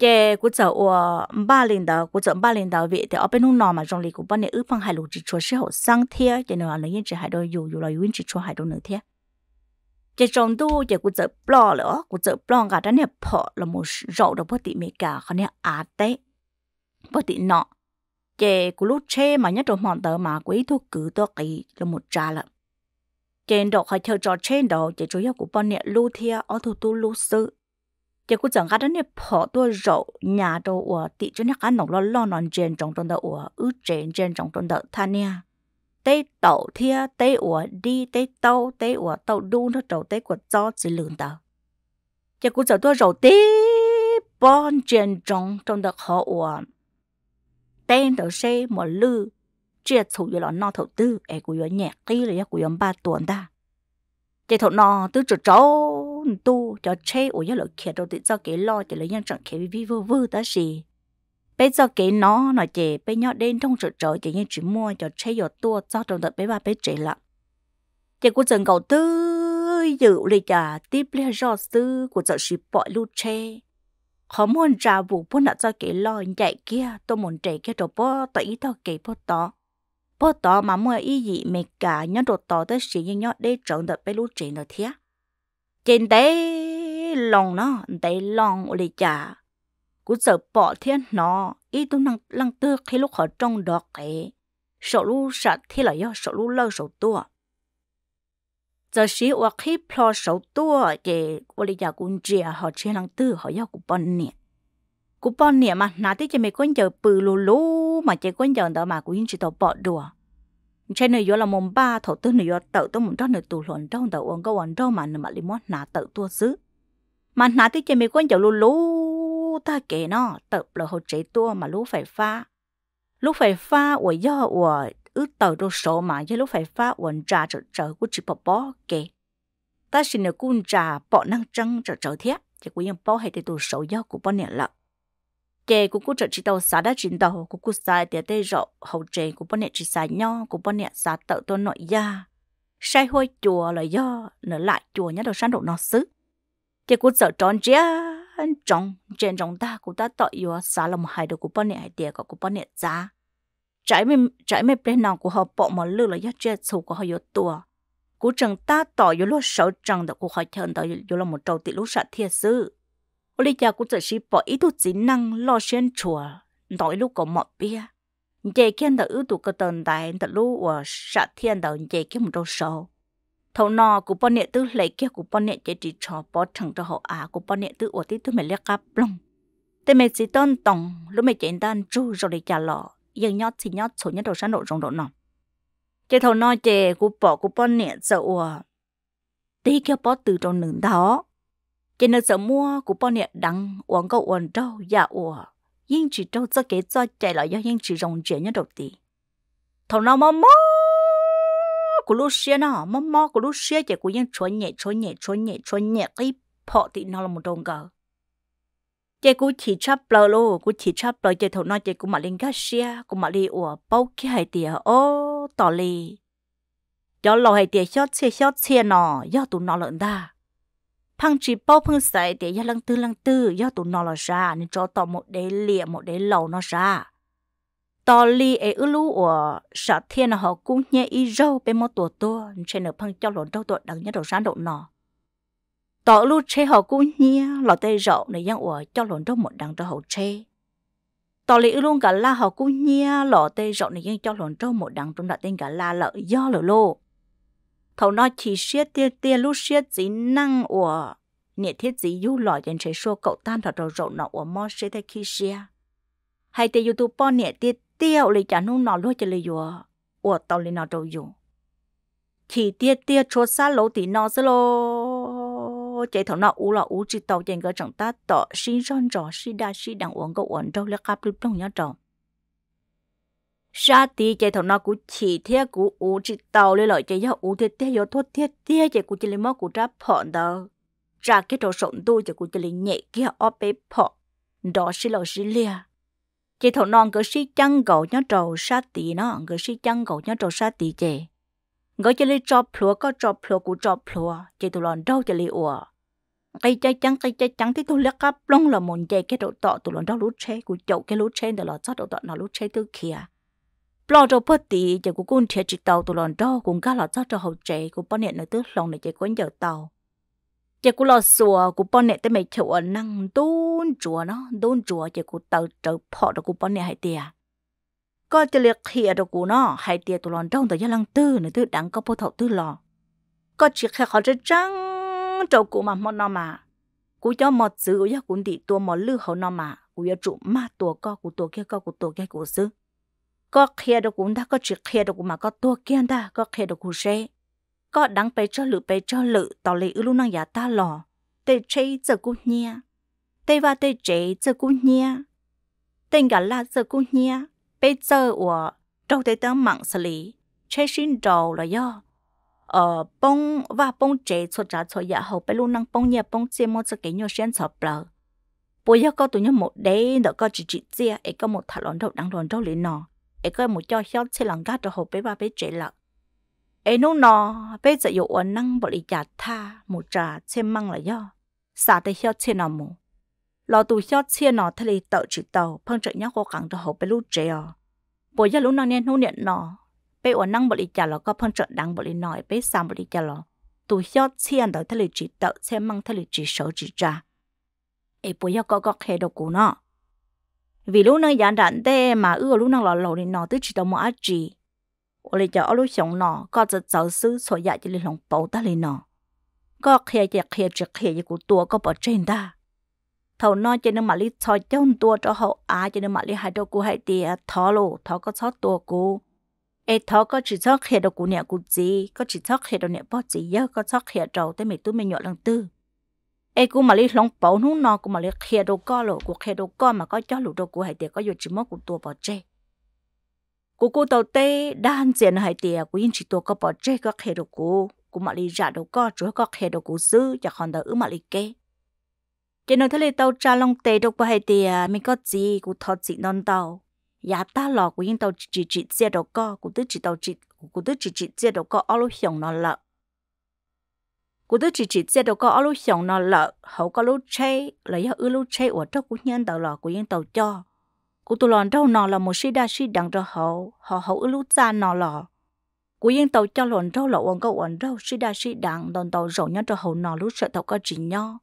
chế của chợ ở ba lần đầu của chợ ba lần đầu vậy thì ở bên nông nọ mà trong lịch của bên này ước phong hải lục chỉ cho sẽ học sang thế cho nên là những chỉ hải đôi dù dù là những chỉ cho hải đôi nửa thế chế trong tu chế của cháu bỏ nữa của chợ bỏ cả đó này bỏ là một rậu đó bất tị mẹ cả còn này à tế bất tị nọ chế của lúc chế mà nhất trong mòn tờ mà quý thuốc cử tôi kỳ là một trà lận, trên đó họ chơi trò trên đó chế chủ yếu của bên này lưu thế ở thủ tu lưu sư 结果整个人呢跑多肉，nhà đồ ở thị trấn nó nổ lo lo nón trên trong trong đầu ở ứ trên trên trong trong đầu thanh nha tây tàu thia tây ở đi tây tàu tây ở tàu đu nó trầu tây của cho chỉ lường tàu 结果走多肉 tí bon trên trong trong đầu họ ở tên đầu xe mà lư chia chủ yếu là nó tư ai của yếu nhẹ kỹ là yếu của ba tuần ta chị thọ nọ tứ chỗ cháu tu cho chế ủi cho lợi kia đâu tự do cái lo chỉ lấy nhân chẳng kia vi vơ vơ ta gì bây giờ cái nó nói chỉ bây nhọ đến trong chỗ chỗ chị nhân chỉ mua cho chế giờ tua cho trong đợt bé ba bé chế lắm chị của trường cầu tư dự lý trả tiếp lấy do tư của giờ sĩ bỏ lưu chế khó muốn trả vụ bốn nọ cho cái lo dạy kia tôi muốn trẻ kia đồ bỏ tại ý tao cái bỏ đó bỏ tỏ mà mua ý gì mẹ cả nhớ đồ tỏ tới xí như nhớ để trộn được bé lũ chuyện rồi thế trên đấy lòng nó đấy lòng lì chả cũng sợ bỏ thiên nó ý tôi năng năng tư khi lúc họ trong đó cái sợ lũ sợ thế là do sợ lũ lâu sợ tua giờ xí hoặc khi plo sợ tua thì lì chả cũng chia họ chia năng tư họ do cũng bận nè cú bỏ nè mà nãy tí cho mày quên giờ bự lù lù mà chạy quên giờ đó mà cú cũng chỉ tao bỏ đùa trên này vô là mông ba thổ tư này vô tự tôi muốn đó này tù luận đâu đầu uống có uống đâu mà nè mà li mót nã tự tua xứ mà nã tí cho mày quên giờ lù lù ta kể nó tự là hồ chế tua mà lú phải pha lú phải pha uổi do uổi ứ tờ đồ số mà với lú phải pha uống trà trở trở của chị bỏ bỏ kể ta xin được cun trà bỏ năng trăng trở trở thiết chỉ cú yên bỏ hay thì tù số do của bỏ nè lợn chè của cô trợ chỉ tàu xá đã chín đầu của cô xài để tê rộ hậu chè của bọn nè chỉ xài nho của bọn nè xá tự tôn nội gia sai hôi chùa là do nở lại chùa nhá đầu sáng đầu nó xứ chè của sợ tròn chè tròn trên tròn ta của ta tội yo xá lòng hai đồ của bọn nè hai tiệt của bọn nè giá trái mềm trái mềm bên nào của họ bỏ mà lư là do chè sầu của họ yo tua của trần ta tội yo lo sáu trần đó của họ chân đó yo là một trâu tị lú sạ thiệt sự ô lý do cũng chỉ chỉ bỏ ít chút kỹ năng lo xuyên chùa nói lúc có mọt bia dễ khiến đỡ ưu tụ cơ tồn tại đỡ lúc ở xã thiên đỡ dễ kiếm một đồ sầu thầu nọ của bọn nệ tư lấy kia của bọn nệ chỉ chỉ cho bỏ thằng cho họ à của bọn nệ tư ở tí thứ mày liếc cáp lông tên mày chỉ tôn tổng lúc mày chạy đan chu rồi để trả lọ nhưng nhót thì nhót số nhất đồ sáng độ rộng độ nọ chế thầu nọ chế của bỏ của bọn nệ sợ ủa tí kia bỏ từ trong nửa đó cái nên sợ mua của bọn nè đắng uống câu uống trâu dạ ủa, yên chỉ trâu cho kế cho chạy lại do yên chỉ rồng chuyện nhất đầu tí thằng nào mà mò của lúc xưa nó mò mò của lúc xưa chạy của yên trốn nhẹ trốn nhẹ trốn nhẹ trốn nhẹ cái phọ thì nó là một đồng cờ chạy của chỉ chấp lờ lô của chỉ chấp lờ chạy thằng nào, chạy của mà lên gác xe, của mà đi ủa, bao cái hai tiền ô tỏ lì cho lò hai tiền xót xe xót xe nó do tụi nó lợn ta phăng chỉ bao phăng sải để ya lăng tư lăng tư ya tụ nó là ra nên cho tao một đế lìa một đế lầu nó ra tao li ấy ư lú ở xã thiên họ cũng nhẹ y râu bên một tuổi tua trên nửa phăng cho lộn đâu tổ đằng nhất đầu sáng độ nọ tao lú chế họ cũng nhẹ lọ tê rậu này giang ủa cho lộn đâu một đằng cho hậu chế tao li ư luôn cả la họ cũng nhẹ lọ tê rậu này giang cho lộn đâu một đằng trong đại tên cả la lợi do lợ lô thầu nói chỉ xiết tia tia lúc xiết gì năng của nhiệt thiết gì du lòi trên trời số cậu tan thật rồi rộn nọ của mò xe tay khi xe hay tê youtube po nhiệt tia tiêu lì chả nung nọ luôn cho lì dùa của tàu lì nọ đâu dù chỉ tia tia chỗ xa lỗ thì nọ xơ lô chạy thầu nọ u lọ u chỉ tàu trên cái chẳng ta tọ xin rong rò xin đa xin đang uống cậu uống đâu là cáp lúc trong nhá trâu sa ti chạy thằng nó cũng chỉ thế cũng u chỉ tàu lên lại chạy do u thế thế do thoát thế thế chạy cũng chỉ lấy máu cũng ra phọn đó ra cái đồ sộn tu chạy cũng chỉ lấy nhẹ kia ở bề phọ đó xí lò xí lia chạy thằng non cứ xí chăng gầu nhớ trầu sa ti nó cứ xí chăng gầu nhớ trầu sa ti chạy ngỡ chỉ lấy chọc phùa có chọc phùa cũng chọc phùa chạy thằng lòn đâu chạy lấy ủa cái chạy chăng cái chạy chăng thì tôi lắc cắp lông là một chạy cái độ tọt, tụi lòn đâu lút xe cũng chậu cái lút xe để lò chót độ tọ nó lút xe tư kia lo cho bớt tí giờ cũng cũng thiệt chỉ tàu tụi lần đó cũng cả là cho cho hậu trẻ cũng bao nhiêu nữa tức lòng này chạy có nhiều tàu giờ cũng lo sủa cũng bao nhiêu tới mấy chỗ ở năng đôn chùa nó đôn chùa giờ cũng tàu trở phọ đó cũng bao nhiêu hai tiền có chỉ liệt khía đó cũng nó hai tiền tụi lần trong tụi gia lăng tư nữa tức đẳng có bao thầu tư lò có chỉ khai khó chơi trăng chỗ cũng mà mòn nó mà cũng cho mọt giữ cũng cũng đi tua mọt lư hậu nó mà cũng cho trụ ma tua co cũng tua kia co cũng tua kia cũng xứ có khía đồ cũng đã có chỉ khía đồ cũng mà có tua kiên đã có khía đồ cũng sẽ có đắng bê cho lự bê cho lự tỏ lì ư lúc năng giả ta lò tê chế giờ cũng nhia tê và tê chế giờ cũng nhia tên gà la giờ cũng nhia bây giờ của trong tê tấm mạng xử lý chế xin đầu là do ờ bông và bông chế cho trả cho giả hậu bây lúc năng bông nhia bông chia một sự kiện nhiều xuyên sợ bờ bây giờ có tụi nhau một đấy đó có chỉ chỉ chia ấy có một thằng lòn đầu đang lòn đầu lên nọ ai cái một cho hiếu chỉ lăng gắt cho họ bé ba bé trẻ lặng ai nô nó bé giờ dụ ổn năng bỏ đi trả tha một trả chỉ mang là do xả tới hiếu chỉ nó mù lo tù hiếu chỉ nó thay đi tàu chữ tàu phân trợ nhau cố gắng cho họ bé lúc trẻ à bộ giờ lúc nào nên nô niệm nó bé ổn năng bỏ đi trả lò có phong trợ đắng bỏ đi nói bé xả bỏ đi trả lò tù hiếu chỉ nó thay đi chỉ tàu chỉ mang thay đi chỉ số chịu trả ai bây giờ có có khe đồ cũ nó vì lúc nãy dán đạn tê mà ưa lúc nãy lò lò thì nó tới chỉ tao mua chỉ ô lì cho lúc sống nó có giờ giáo sư sổ dạ chỉ lì lòng bầu ta lì nó có khía chỉ khía chỉ khía chỉ của tua có bỏ trên ta thầu nó cho nên mà lấy cho chân tua cho hậu á cho nên mà lấy hai đầu của hai tia thọ lô thọ có cho tua của ai thọ có chỉ cho khía đầu của nè của gì có chỉ cho khía đầu nè bỏ gì giờ có cho khía đầu tới mình tôi mình nhọ lần tư ai cũng mà lấy lòng bảo nó nó cũng mà lấy khe đồ co lộ của khe đồ co mà có cho lũ đồ của hải tiệt có dù chỉ mất của tua bỏ chê của cô tàu tê đan diện hải tiệt của yên chỉ tua có bỏ chê có khe đồ cũ cũng mà lấy giả đồ co chúa có khe đồ cũ xứ và còn đỡ mà lấy kê cho nên thế tàu cha long tê đồ của hải tiệt mình có gì của thọ gì non tàu giá dạ ta lọ, của yên tàu chỉ chỉ chia đồ co của tứ chỉ tàu chỉ của tứ chỉ chỉ chia đồ co lối hiểu nó lợ cú tôi chỉ chỉ xe đâu có ở lúc sống nó lợ hậu có lúc chơi là do ư lúc chơi ở trong cú nhân tàu lò của yên tàu cho cú tôi lòn đâu nó là một sĩ đa sĩ đằng cho hậu họ hậu ư lúc ra nó lò cú yên tàu cho lòn đâu là uống câu uống đâu sĩ đa sĩ đằng đòn tàu rổ nhân cho hậu nó lúc sợ tàu có chỉ nhau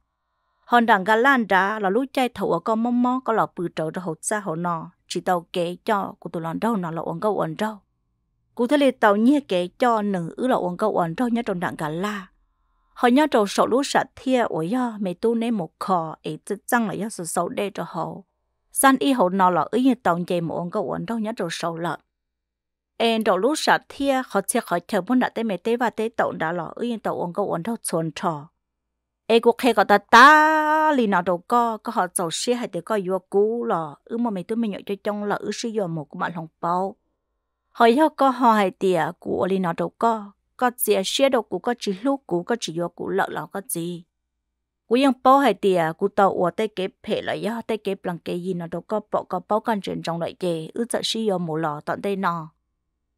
hòn đằng gà lan đá là lúc chơi thầu ở con mông mó có lò bự trậu cho hậu xa hậu nó chỉ tàu kế cho cú tôi lòn đâu nó là uống câu uống đâu cú thấy tàu nhia kế cho nữ ư là uống câu uống đâu nhớ trong đằng gà la họ nhớ trâu sổ lũ sợ thia ủa yo mày tu nên một khò ấy tự chăng là do sự sổ đê cho họ san y họ nó là ý như tòng dây một ông có ổn đâu nhớ trâu sổ lợ em trâu lũ sợ thia họ sẽ khỏi chờ muốn đặt tới mày tế và tế tàu đã là ý như tàu ông có ổn đâu chuồn trò em cũng khe có ta ta lì nó đồ có có họ trâu xe hay tới có vô cú lọ ứ mà mày tu mày nhậu cho trong là ứ sử dụng một cái mặt lòng bao họ yêu có họ hay tiệt của lì nó đồ có có gì à, xe đồ cũ có chỉ lúc cũ có chỉ vô cũ lợ lọ có gì cú yên bao hay tiề cú tàu ở tây kế phê lại ya tây kế bằng kế gì nó đâu có bỏ có bao căn chuyện trong loại kế ư sợ xí yo mù lọ tận tây nọ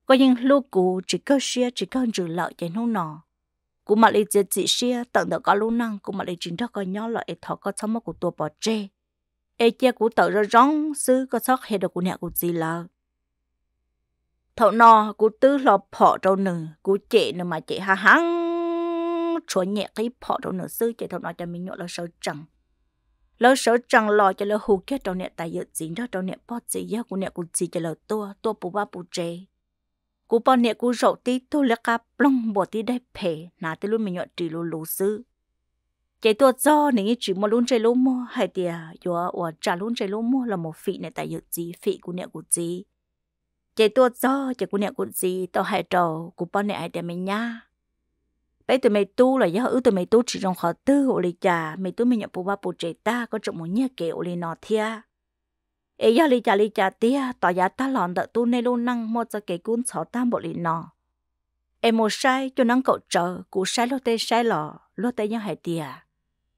có yên lúc cũ chỉ có xe chỉ có trừ lợ chạy nô nọ cú mà lấy chỉ chỉ xe tận đó có lúc năng cú mà lấy chính đó có nhỏ lại thọ có sống mà cú tua bỏ chê ê chia cú tàu rồi rong sư có sót hết đồ cú nè cú gì là thọ nọ cú tư lọ phọ trâu nừng cú chị nữa mà chị ha hăng chúa nhẹ cái phọ trâu nừng sư chị thọ nọ cho mình nhọ là sợ chẳng lỡ sợ chẳng lò cho lỡ hù kia trâu nẹ tài dự dính đó trâu nẹ bó chị giá cú nẹ cú chị cho lỡ tua tua bù ba bù chê cú bó nẹ cú rậu tí thu lẹ cà plong bỏ tí đây phê nà tí luôn mình nhọ trì lù lù sư chạy tua do nếu như chỉ một luôn chơi luôn mua hay thì giờ ở trả luôn chơi luôn mua là một phị này tại dự gì phị của nẹ của gì chị tua cho chị cô nè cô gì tao hại trò của bao nè hại để mày nha bây tụi mày tu là do ứ tụi mày tu chỉ trong khó tư hộ lì trà mày tu mày nhận phụ ba phụ chị ta có trọng muốn nhẹ kiểu lì nọ thia ấy do lì trà lì trà tia tỏ giá ta lòn đợi tu nê luôn năng mua giờ kể cuốn sáu tam bộ lì nọ em một sai cho năng cậu trợ cụ sai lô tê sai lò lô tê nhau hại tia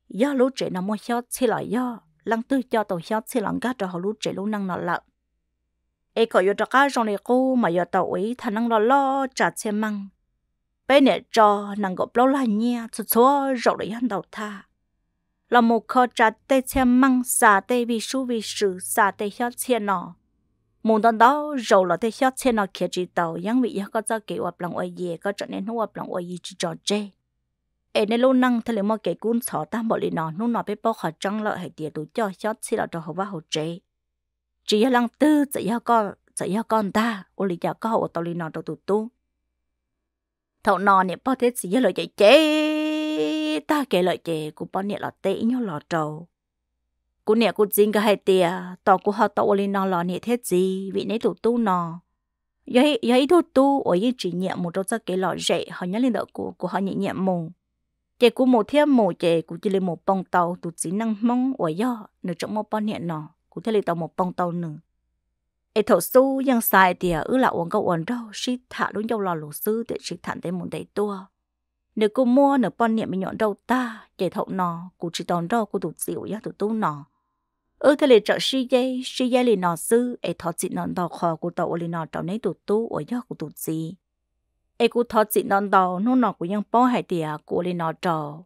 do lũ trẻ nó mua xót xí lò do lăng tư cho tàu xót xí lăng gắt cho họ lũ trẻ lũ năng nọ lợn ai có yêu trắc trong này cô mà yêu tàu ấy thằng năng lo lo trả xe măng bên này cho năng gặp lâu là nhia chút số rồi lại hắn đầu tha là một kho trả tê xe măng xả tê vì số vì sự xả tê hết xe nọ muốn đón đó rồi là tê hết xe nọ kia chỉ tàu yang bị có cho kế hoạch lòng ôi gì có cho nên hữu hoạt lòng ôi gì chỉ cho chơi ai nên lâu năng thay lấy một cái cuốn sổ ta bỏ đi nọ lúc nọ bé bỏ khỏi trăng lợi hay tiệt đủ cho hết xe là trò hậu vã hậu chê chỉ là lòng tư chỉ yêu con chỉ yêu con ta ô lý giáo con hậu tao lý nó đâu tụt tu thầu nò nè bao thế chỉ yêu lời chạy chế ta kể lời chế cũng bao nè lọ tệ nhau lọ trầu cũng nè cũng dính cái hai tia tao cũng họ tao ô lý nò lọ nè thế gì vị nấy tụt tu nò vậy vậy tụt tu ở yên chỉ nhẹ một trong các cái lọ rễ họ nhớ lên đỡ của của họ nhẹ nhẹ mù chế cũng một thêm một chế cũng chỉ lên một bông tàu tụt chỉ năng mong ở do nửa trong một bao nè nò cũng thế là tàu một bông tàu nữa ấy thổ su yang xài thì ư à, là uống câu uống đâu xí thả đúng dâu lò lù sư để xí thản tới muốn đầy tua nếu cô mua nửa con niệm mình nhọn đâu ta để thậu nó cụ chỉ tòn đâu cụ tụt dịu ya tụt tu nó ư thế là trợ xí dây xí dây lì nó sư ấy thọ chị nó đào khó cụ tàu lì nó tàu nấy tụt tu ở ya cụ tụt gì ấy cụ thọ chị nó đào nó nó cụ yang bao hải thì à, cụ lì nó trò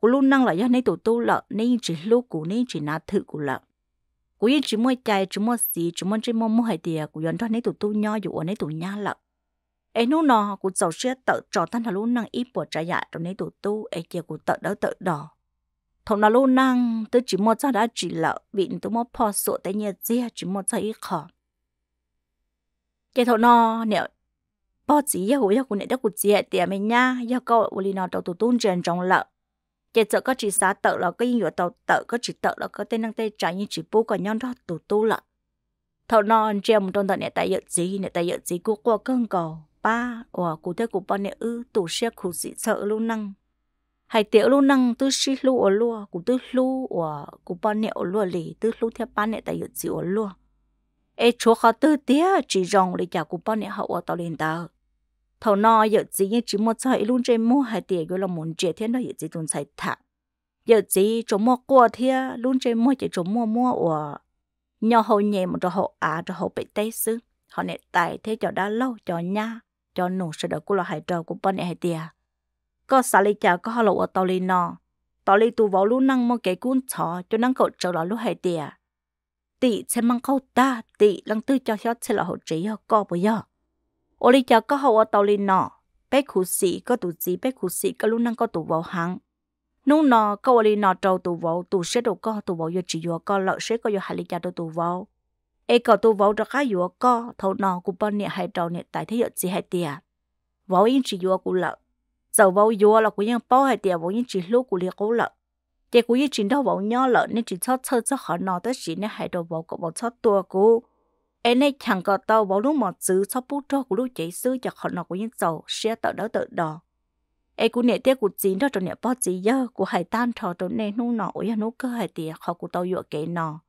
cụ luôn năng là ya nấy tụt tu lợ nên chỉ lúc cụ nên chỉ nát thử cụ lợ cú yên chỉ mua chạy chỉ mua xì chỉ mua chỉ mua mua hai tiền cú yên cho nấy tụ tu nho dù ở nấy tụ nha lợ ấy nô nọ cú giàu xe tự trò tan thà luôn năng ít bữa trả dạ trong nấy tụ tu ấy kia cú tự đỡ tự đỏ thằng nào luôn năng tôi chỉ mua cho đã chỉ lợ bị tôi mua pho sổ tay nhẹ dê chỉ mua cho ít khó cái thằng nọ nếu bao chỉ yêu yêu cú nấy đã cú chia tiền mình nha yêu cậu uli nọ đầu tụ tu trên trong lợ chế chỗ có chỉ xá tự là cái nhựa tàu tự có chỉ tự là có tên năng tên trái như chỉ bố còn nhon đó tù tu lận thầu non treo một trong tận này tại dự gì này tại nhận gì của qua cơn cầu ba của cụ thế cụ bọn này ư tù xe cụ dị sợ luôn năng hay tiểu luôn năng tư xí lu ở luôn cụ tư lu của cụ bọn này ở luôn lì tư lu theo ba này tại nhận gì ở luôn ê chúa khó tư tía chỉ rong lì chào cụ bọn này hậu ở tàu liền tàu thầu no giờ chỉ như chỉ một sợi luôn trên mua hai tiền gọi là muốn chết thế đó giờ chỉ tuần sai thà, giờ chỉ chỗ mua qua thiên luôn trên mua chỉ chỗ mua mua ở nhỏ hậu nhẹ một chỗ hậu á chỗ hậu bị tay xứ họ này tại thế cho đã lâu cho nha cho nụ sự đó của là hai trâu của bên này hai tiền có xả lý chả có họ lộ ở tàu lý nọ tàu lý tu vào luôn năng mua cái cuốn chó cho năng cậu trâu đó luôn hai tiền tỷ xem mang câu ta tỷ lăng tư cho hết sẽ là hậu trí họ có bây giờ ô li cho có hậu ở tàu lên nọ bé khủ sĩ có tụ gì bé khủ sĩ có lúc năng có tụ vào hàng nung nọ có ô li trâu tụ vào tụ sẽ đồ có tụ vào giờ chỉ vừa có lợn sẽ có giờ hai li cha đồ tụ vào ai có tụ vào cho khá vừa có thầu nọ cũng bao nhiêu hai trâu nhiêu tại thế giờ chỉ hai tia vào yên chỉ vừa cũng lợ, dầu vào vừa là bao hai tia vào yên chỉ lúc cũng liệt cũng lợ, chỉ cũng yên chỉ đâu vào nhỏ lợ nên chỉ cho chơi cho họ nọ tới chỉ nên hai đầu vào có vào cho tua cũng em này chẳng có tàu bảo lúc mà xứ cho bút cho của lúc chế xứ cho họ nó của những dầu xe tàu đó tự đỏ ê cũng nhẹ tiếc của chín đó cho nhẹ bao chí giờ của hải tan trò cho nè nô nọ ủi nô cơ hải tiệt họ của tàu vừa kể nọ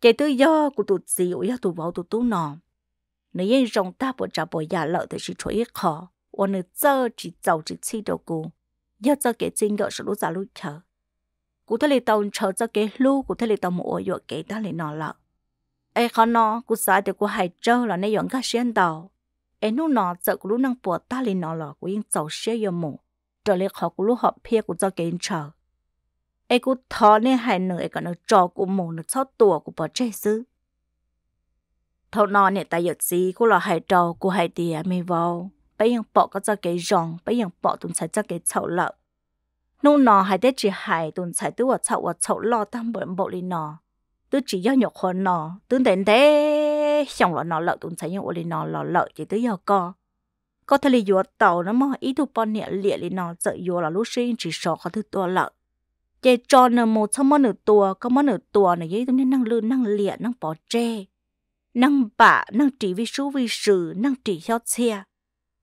chế tư giờ của tụt gì ủi tụt bảo tụt tú nọ nếu như rồng ta bộ trả bộ giả lợi thì chỉ chỗ ít khó và nếu giờ chỉ giàu chỉ chi đâu cụ giờ giờ cái chính đó sẽ lúc giả lúc chờ cụ thấy là tàu chờ giờ cái lưu cụ thể là tàu một ủi cái ta lại nọ lợi ai khó nó cú xã thì cú hải trâu là nay dọn các xuyên tàu ai nu nó sợ cú lúc năng bỏ ta lên nó là cú yên sầu xe yo mù trở lại họ cú lúc họ phe cú cho kiến chờ ai cú thọ nên hai nửa ai còn nó trò cú mù nó chót tùa cú bỏ chơi xứ thâu nó nè tại giật gì cú là hải trâu cú hải tìa mi vào bây giờ bỏ có cho cái rong bây giờ bỏ tụi sẽ cho cái chậu lợn nu nó hải tết chỉ hai tụi sẽ tự ở chậu ở chậu lo tam bận bộ lên nó tôi chỉ do nhọc hơn nó tôi đến thế xong là nó lợ tôi thấy những ôi nó lợ lợ chỉ tôi do co có thể là vừa tàu nó mà ý thu bọn nhẹ lịa thì nó sợ vừa là lúc sinh chỉ sợ có thứ tua lợ chỉ cho nó một trăm món nửa tua có món nửa tua này giấy tôi nên năng lươn năng lịa năng bỏ tre năng bạ năng trị vi số vi sự năng trị cho xe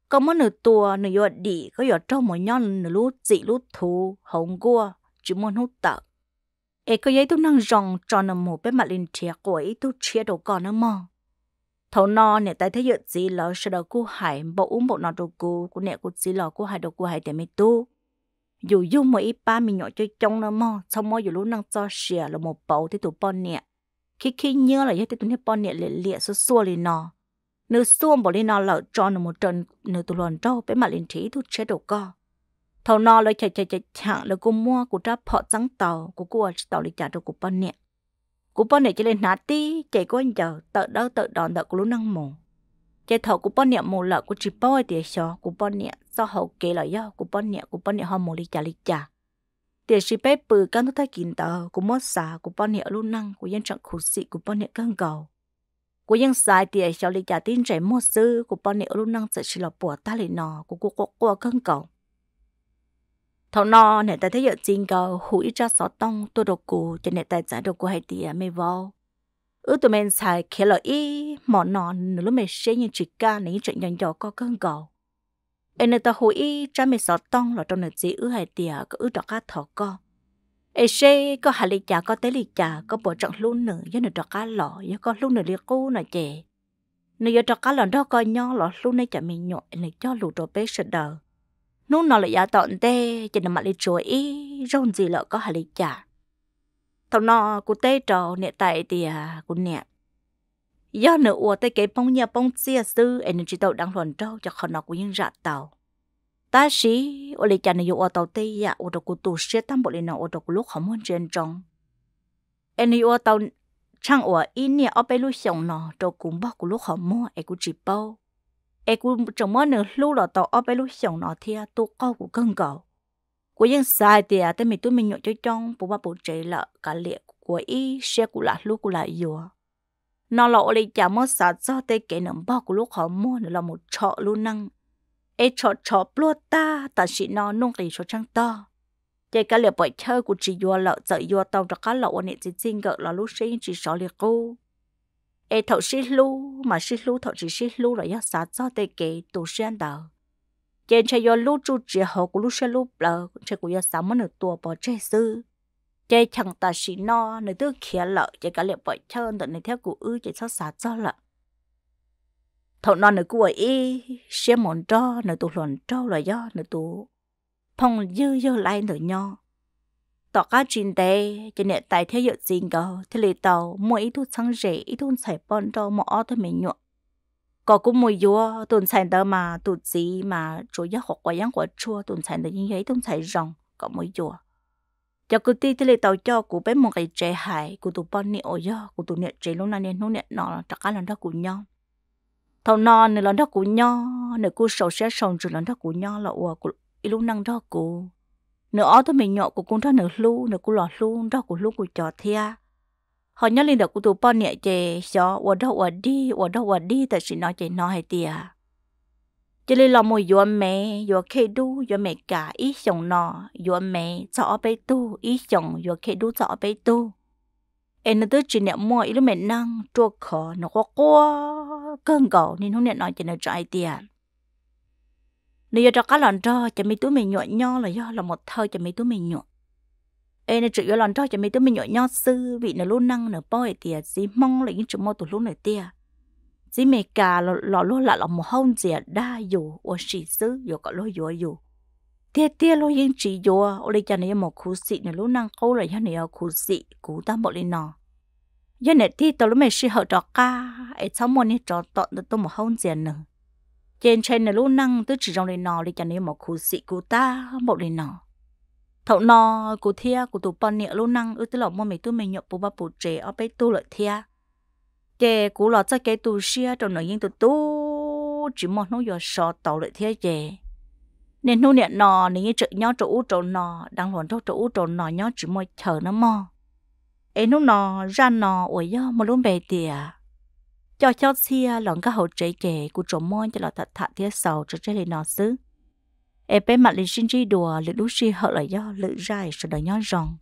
có món nửa tua nửa vừa đi có vừa trong một nhon nửa lú dị lú thù hồng cua chỉ muốn hút tợ ấy có giấy tu năng rong cho một bên mặt lên chia của ấy tu chia đồ còn nó mò thấu no nè tại thế dự gì lỡ sẽ đầu cô hải bộ uống bộ nọ đồ cô của nè cô gì lỡ cô hải đồ cô hải để mày tu dù dù mà ba mình nhỏ chơi trong nó mò xong mò dù lúc năng cho xìa là một bầu thì tụ bon nè khi khi nhớ là giấy tụ nè bon nè lệ lệ xua xua lên nọ nếu xua bỏ lên nọ lỡ cho nó một trận nếu tụ luận trâu bên mặt lên trí tu chia đồ co thầu nó lấy chạy chạy chạy chạy là cô mua cô trả phọ trắng tàu cô cô tàu lịch trả cho cô bao nè cô bao nè chơi lên nát tí chạy cô anh chờ tự đâu tự đòn tự cô lúc năng mồ chạy thầu cô bao nè mồ lợ cô chỉ bao tiền xó cô bao nè do hậu kế lại do cô bao nè cô bao nè họ mồ lịch trả lịch trả tiền chỉ bé bự căng thuốc thay kín tờ cô mua xả cô bao nè lúc năng cô dân chẳng khổ sĩ cô bao nè căng cầu cô dân xài tiền xó lịch trả tin chạy mua sư cô bao nè lúc năng sẽ chỉ là bỏ ta lấy nó cô cô cô cô căng cầu thọ nọ nè ta thấy giờ chính cờ hủi cho sọ tông tôi đồ cụ cho nè ta giải đồ cụ hay tiền mới vào ư tụi mình xài kia lợi ý mỏ nọ nửa lúc mày sẽ như chỉ ca nè chuyện nhỏ nhỏ có cơn cầu em nè ta hủi cha mày sọ tông là trong nửa chỉ ư hay tiền có ư đó cá thọ co em sẽ có hà lì chả có tế lì chả có bộ trọng luôn nữa do nửa đó cá lọ do có luôn nửa liệt cu nè chè nếu giờ cho cá lần đó coi nhau lọ luôn này chả mình nhọ này cho lụt đồ bé sợ đời nó nó lại giả tọn tê chỉ nằm mặt lấy chuối ý rong gì lợ có hà lấy chả thầu nọ của tê trò nẹ tại thì à, của nẹ do nửa ua tê kế bông nhà bông chia sư em chỉ tàu đang luận trâu cho khó nọ của những rạ tàu ta sĩ ô lấy chả này yêu ô tàu tê dạ ô đồ của tù xe tam bộ lấy nọ ô đồ của lúc họ muốn trên trong em yêu ô tàu chẳng ua ý nè ở bên lối sông nọ đồ cũng bao của lúc họ mua em cũng chỉ bao ai cũng trồng món nữa lúc là tàu ở bên lúc sống nó thì tôi có cũng cân cầu của dân sai thì à tên mình tôi mình nhậu cho trong bố ba bố trẻ là cả liệt của y xe của là lúc của là vừa nó là đây chả mất sạch do tê kể nấm bao của lúc họ mua nữa là một chợ luôn năng ai chợ chợ lúa ta ta chỉ nó nông kỳ cho trăng to chạy cả liệt bởi chơi của chị vừa lợ dậy vừa tàu cho cá lậu này chỉ xin gỡ là lúc sinh chỉ sợ liệt cô e thọ sĩ lu mà sĩ lu thọ chỉ sĩ lu là do sát do tê kế tổ sen đầu trên chơi yo lu chu chỉ họ của lu sẽ lu là chơi của ya sát mà nửa tua bỏ chơi sư chơi chẳng ta sĩ no nơi tư kia lợ chơi cả liệu bỏ chơi tận nơi theo của ư chơi sát sát cho lợ thọ non nơi của y sẽ mòn cho nơi tu luận cho là do nơi tu phong dư dư lại nơi nhau tỏ cá chín tế cho nên tại theo dự xin cầu thế lì tàu mua ít thuốc sáng rẻ ít thuốc sải bón cho mỏ thôi mình nhọ có cũng mua vua tuần sải đó mà tuần gì mà chủ yếu học quả giang quả chua tuần sải đó như vậy tuần sải rồng có mua vua cho cứ ti thế lì tàu cho cụ bé một cái trẻ hải cụ tụ bón nị ôi do cụ tụ nị trẻ lúc nào nè lúc nè nọ chắc cá lần đó cụ nhau thầu non nè lần đó cụ nhau nè cụ sầu sẽ sầu rồi lần đó cụ nhau là ủa cụ lúc năng đó cụ nửa ó tôi mình nhọ của con ra nửa lu nửa cú lọ lu đó của lu của trò thia họ nhớ lên được của tụ bao nhẹ chè cho ở đâu ở đi ở đâu ở đi tại sự nói chè nói hay tiề. cho lên lòng mồi dùa mẹ dùa khê đu dùa mẹ cả ý chồng nọ dùa mẹ ở bê tu ý chồng dùa khê đu ở bê tu em nó tới chỉ niệm mua ý lúc mẹ năng chua khó nó có quá cơn gầu nên không niệm nói chè nó trái tiền nếu giờ cho cá lòn cho cho mấy túi mình nhọn nho là do là một thơ cho mấy túi mình nhọn ê nên chữ lòn cho cho mấy túi mình nhọn nho sư vị nó luôn năng nó bôi thì gì mong là những chữ mô tụi luôn này tia gì mẹ cả lò luôn là lò một hông gì đa dù ở sĩ sư dù có lôi dù dù tia tia lôi những chỉ dù ở đây cho nên một khu sĩ này luôn năng câu là do này khu sĩ cú ta một lên nọ giờ này tia tôi lúc mẹ sĩ hợp trò ca ấy sau một này trò tọt được tôi một hông gì nữa trên trên này lúc năng tứ chỉ trong này nọ để cho nên một khu sĩ của ta một này nọ thậu nọ của thia của tụ bọn nịa lúc năng ư tứ lọ mua mấy tụ mình nhộp bố bà bố trẻ ở bên tôi lợi thia chè cụ lọ cho cái tụ xia trong nội nhiên tụ tu chỉ một nó giờ sọ tàu lợi thia chè nên nu nịa nọ nên như chợ nhau chỗ u chỗ nọ đang hồn chỗ chỗ u chỗ nọ nhau chỉ một chờ nó mò ấy nu nọ ra nọ ủi do một lúc về tiệt cho cho xia à, lòng các hậu trẻ kể của trộm môn cho là thật thật thế sầu cho chơi lên nó xứ. Ê bế mặt lên xin chi đùa, lựa đú xì hậu là do lựa dài rồi đòi nhó rồng.